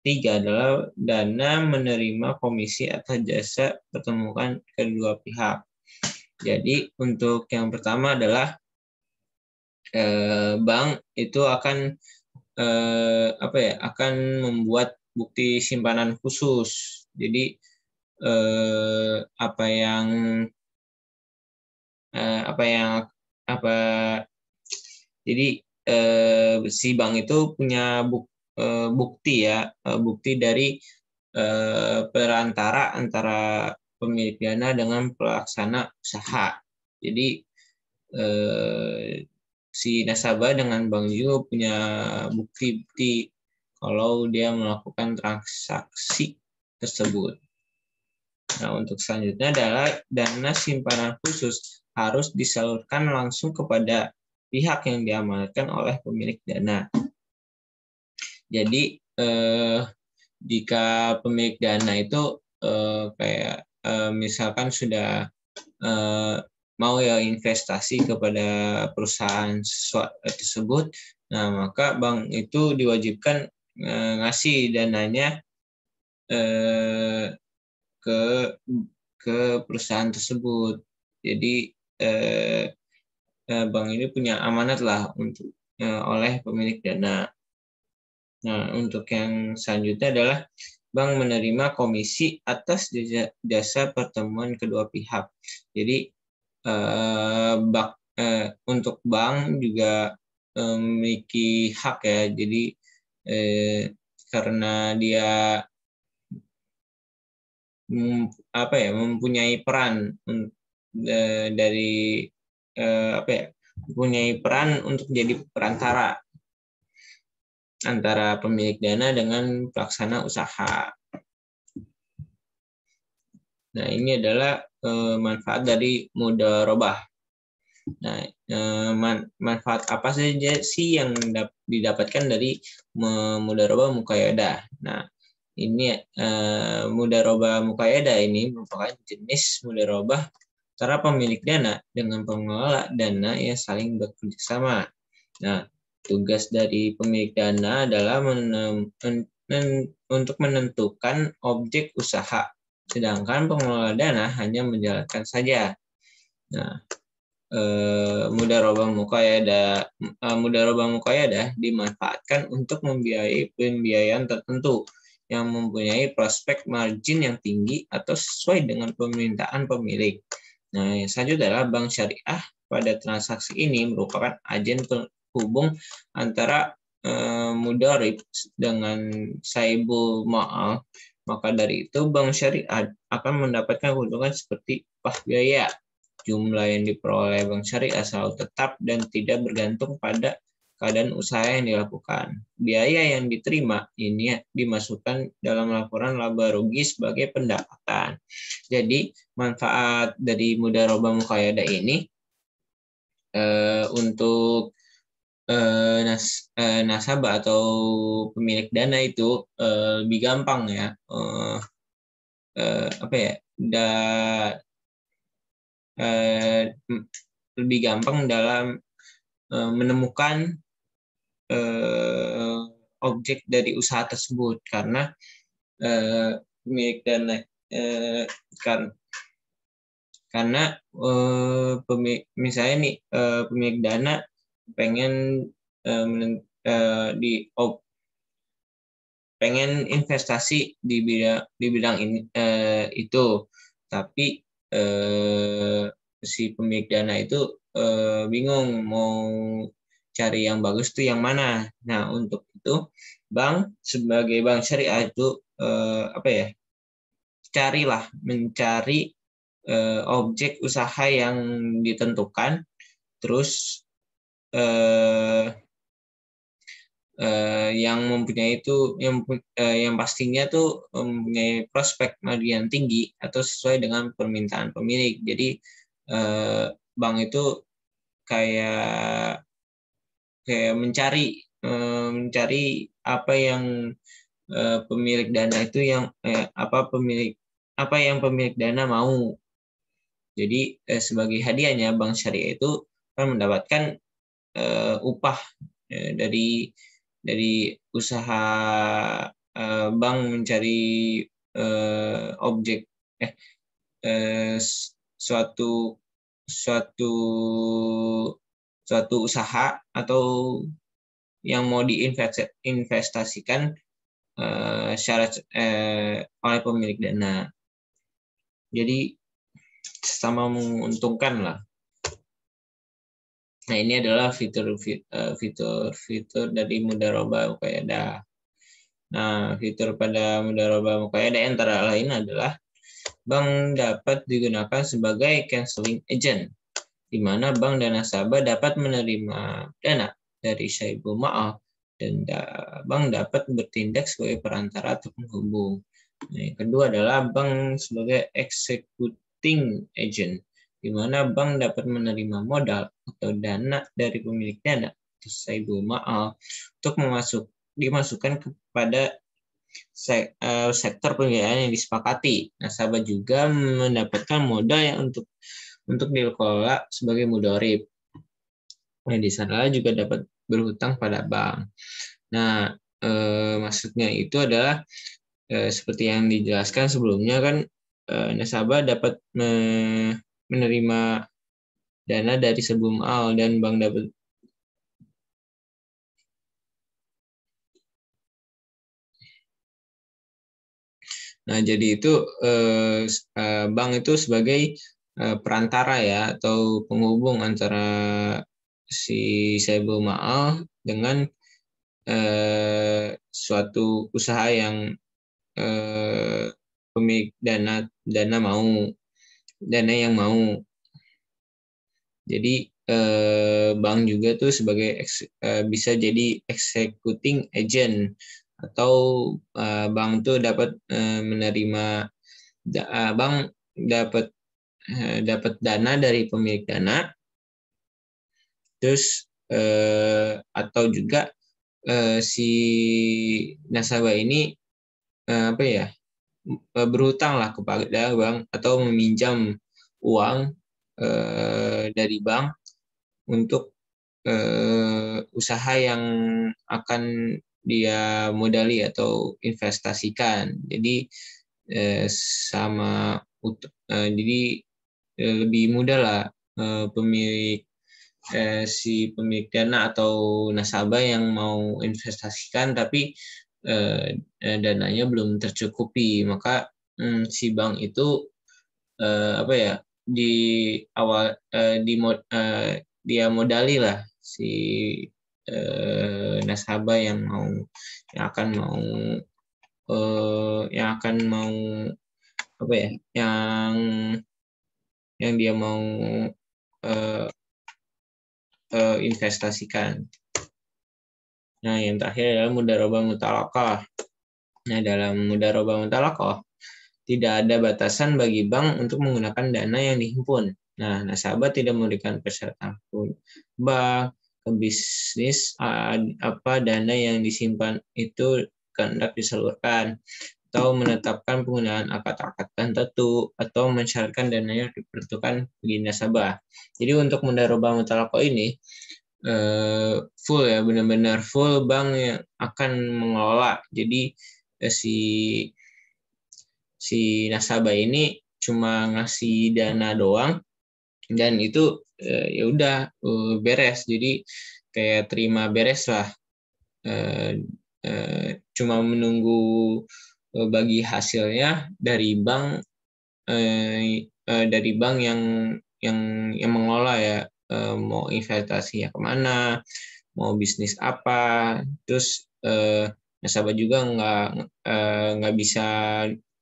ketiga adalah dana menerima komisi atau jasa pertemuan kedua pihak. Jadi untuk yang pertama adalah eh, bank itu akan eh, apa ya akan membuat bukti simpanan khusus. Jadi eh, apa yang eh, apa yang apa jadi eh, si bank itu punya buk, eh, bukti ya eh, bukti dari eh, perantara antara pemilik dana dengan pelaksana usaha. Jadi eh, si nasabah dengan bank juga punya bukti-bukti kalau dia melakukan transaksi tersebut. Nah, untuk selanjutnya adalah dana simpanan khusus harus disalurkan langsung kepada pihak yang diamanatkan oleh pemilik dana. Jadi, eh, jika pemilik dana itu eh, kayak eh, misalkan sudah eh, mau ya investasi kepada perusahaan eh, tersebut, nah maka bank itu diwajibkan Eh, ngasih dananya eh, ke ke perusahaan tersebut. Jadi eh, eh, bank ini punya amanat lah untuk oleh pemilik dana. Nah, untuk yang selanjutnya adalah bank menerima komisi atas jasa, pertemuan kedua pihak. Jadi untuk bank juga memiliki hak ya. Jadi eh, karena dia mem, apa ya mempunyai peran eh, dari eh, apa ya mempunyai peran untuk jadi perantara antara pemilik dana dengan pelaksana usaha. Nah, ini adalah eh, manfaat dari modal robah. Nah, eh, man, manfaat apa saja sih yang didapatkan dari mudaroba mukayyada? Nah, ini uh, eh, mudaroba mukayyada ini merupakan jenis mudaroba antara pemilik dana dengan pengelola dana yang saling bekerja sama. Nah, tugas dari pemilik dana adalah men, men, untuk menentukan objek usaha, sedangkan pengelola dana hanya menjalankan saja. Nah, Eh, mudaroba muka ya, eh, mudaroba muqayyada ya, dimanfaatkan untuk membiayai pembiayaan tertentu yang mempunyai prospek margin yang tinggi atau sesuai dengan permintaan pemilik. Nah, yang selanjutnya adalah bank syariah pada transaksi ini merupakan agen penghubung antara uh, mudarib dengan saibul ma'al. Maka dari itu, bank syariah akan mendapatkan keuntungan seperti pah biaya jumlah yang diperoleh bank syariah selalu tetap dan tidak bergantung pada keadaan usaha yang dilakukan. Biaya yang diterima ini dimasukkan dalam laporan laba rugi sebagai pendapatan. Jadi manfaat dari mudaroba mukayada ini eh, untuk eh, nas, eh, nasabah atau pemilik dana itu eh, lebih gampang ya. Eh, eh, apa ya? Da, eh, lebih gampang dalam eh, menemukan eh, objek dari usaha tersebut karena eh, milik dan eh, kan karena uh, eh, pemik misalnya nih uh, pemilik dana pengen eh, uh, di op, oh, pengen investasi di bidang di bidang ini uh, itu tapi eh, si pemilik dana itu eh, bingung mau cari yang bagus tuh yang mana. Nah untuk itu bank sebagai bank syariah itu eh, apa ya carilah mencari eh, objek usaha yang ditentukan terus eh, eh, yang mempunyai itu yang eh, yang pastinya tuh mempunyai prospek yang tinggi atau sesuai dengan permintaan pemilik. Jadi eh, bank itu kayak kayak mencari eh, mencari apa yang eh, pemilik dana itu yang eh, apa pemilik apa yang pemilik dana mau. Jadi eh, sebagai hadiahnya bank syariah itu kan mendapatkan uh, upah uh, dari dari usaha uh, bank mencari uh, objek eh uh, suatu suatu suatu usaha atau yang mau diinvestasikan uh, syarat uh, oleh pemilik dana. Jadi sama menguntungkan lah Nah, ini adalah fitur-fitur eh, dari mudaroba mukayada. Nah, fitur pada mudaroba yang antara lain adalah bank dapat digunakan sebagai canceling agent, di mana bank dan nasabah dapat menerima dana dari syaibul ma'al dan bank dapat bertindak sebagai perantara atau penghubung. Nah, yang kedua adalah bank sebagai executing agent di mana bank dapat menerima modal atau dana dari pemilik dana saibu Ma'al untuk memasuk, dimasukkan kepada se, uh, sektor pembiayaan yang disepakati. Nasabah juga mendapatkan modal yang untuk untuk dikelola sebagai mudorib. Nah, di sana juga dapat berhutang pada bank. Nah, e, maksudnya itu adalah e, seperti yang dijelaskan sebelumnya kan e, nasabah dapat me, menerima dana dari sebelum AL dan Bank Double. Nah, jadi itu eh, eh bank itu sebagai eh, perantara ya atau penghubung antara si sebelum Ma'al dengan eh, suatu usaha yang eh, pemilik dana dana mau dana yang mau. Jadi eh, bank juga tuh sebagai eh, bisa jadi executing agent atau eh, bank tuh dapat eh, menerima da, eh, bank dapat eh, dapat dana dari pemilik dana terus eh, atau juga eh, si nasabah ini eh, apa ya E, berhutang lah kepada bank atau meminjam uang eh, dari bank untuk eh, usaha yang akan dia modali atau investasikan. Jadi eh, sama eh, jadi eh, lebih mudah lah eh, pemilik eh, si pemilik dana atau nasabah yang mau investasikan tapi Eh, eh, dananya belum tercukupi maka hmm, si bank itu eh, apa ya di awal eh, di mod, eh, dia modali lah si eh, nasabah yang mau yang akan mau eh, yang akan mau apa ya yang yang dia mau eh, eh, investasikan Nah, yang terakhir adalah mudaroba mutalakoh. Nah, dalam mudaroba mutalakoh, tidak ada batasan bagi bank untuk menggunakan dana yang dihimpun. Nah, nasabah tidak memberikan persyaratan pun bank ke bisnis apa dana yang disimpan itu kehendak disalurkan atau menetapkan penggunaan akad-akad tertentu atau mensyaratkan dana yang diperuntukkan bagi nasabah. Jadi untuk mundaroba mutalakoh ini uh, full ya benar-benar full bank yang akan mengelola jadi uh, si si nasabah ini cuma ngasih dana doang dan itu uh, ya udah uh, beres jadi kayak terima beres lah uh, uh, cuma menunggu uh, bagi hasilnya dari bank uh, uh, dari bank yang yang yang mengelola ya Eh, mau investasinya kemana, mau bisnis apa, terus eh, nasabah juga nggak eh, nggak bisa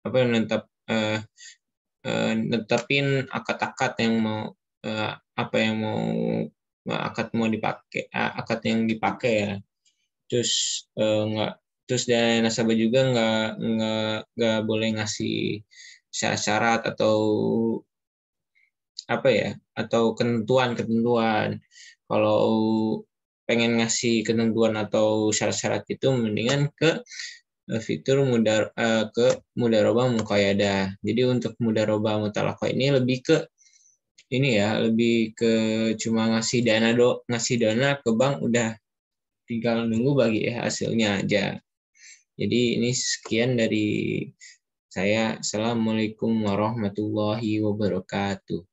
apa menetap eh, eh, akad-akad yang mau eh, apa yang mau eh, akad mau dipakai akad yang dipakai ya terus eh, nggak terus dan nasabah juga nggak nggak nggak boleh ngasih syarat-syarat atau apa ya atau ketentuan-ketentuan. Kalau pengen ngasih ketentuan atau syarat-syarat itu mendingan ke eh, fitur mudar uh, eh, ke mudaroba mukoyada. Jadi untuk mudaroba mutalakoh ini lebih ke ini ya, lebih ke cuma ngasih dana do, ngasih dana ke bank udah tinggal nunggu bagi ya hasilnya aja. Jadi ini sekian dari saya. Assalamualaikum warahmatullahi wabarakatuh.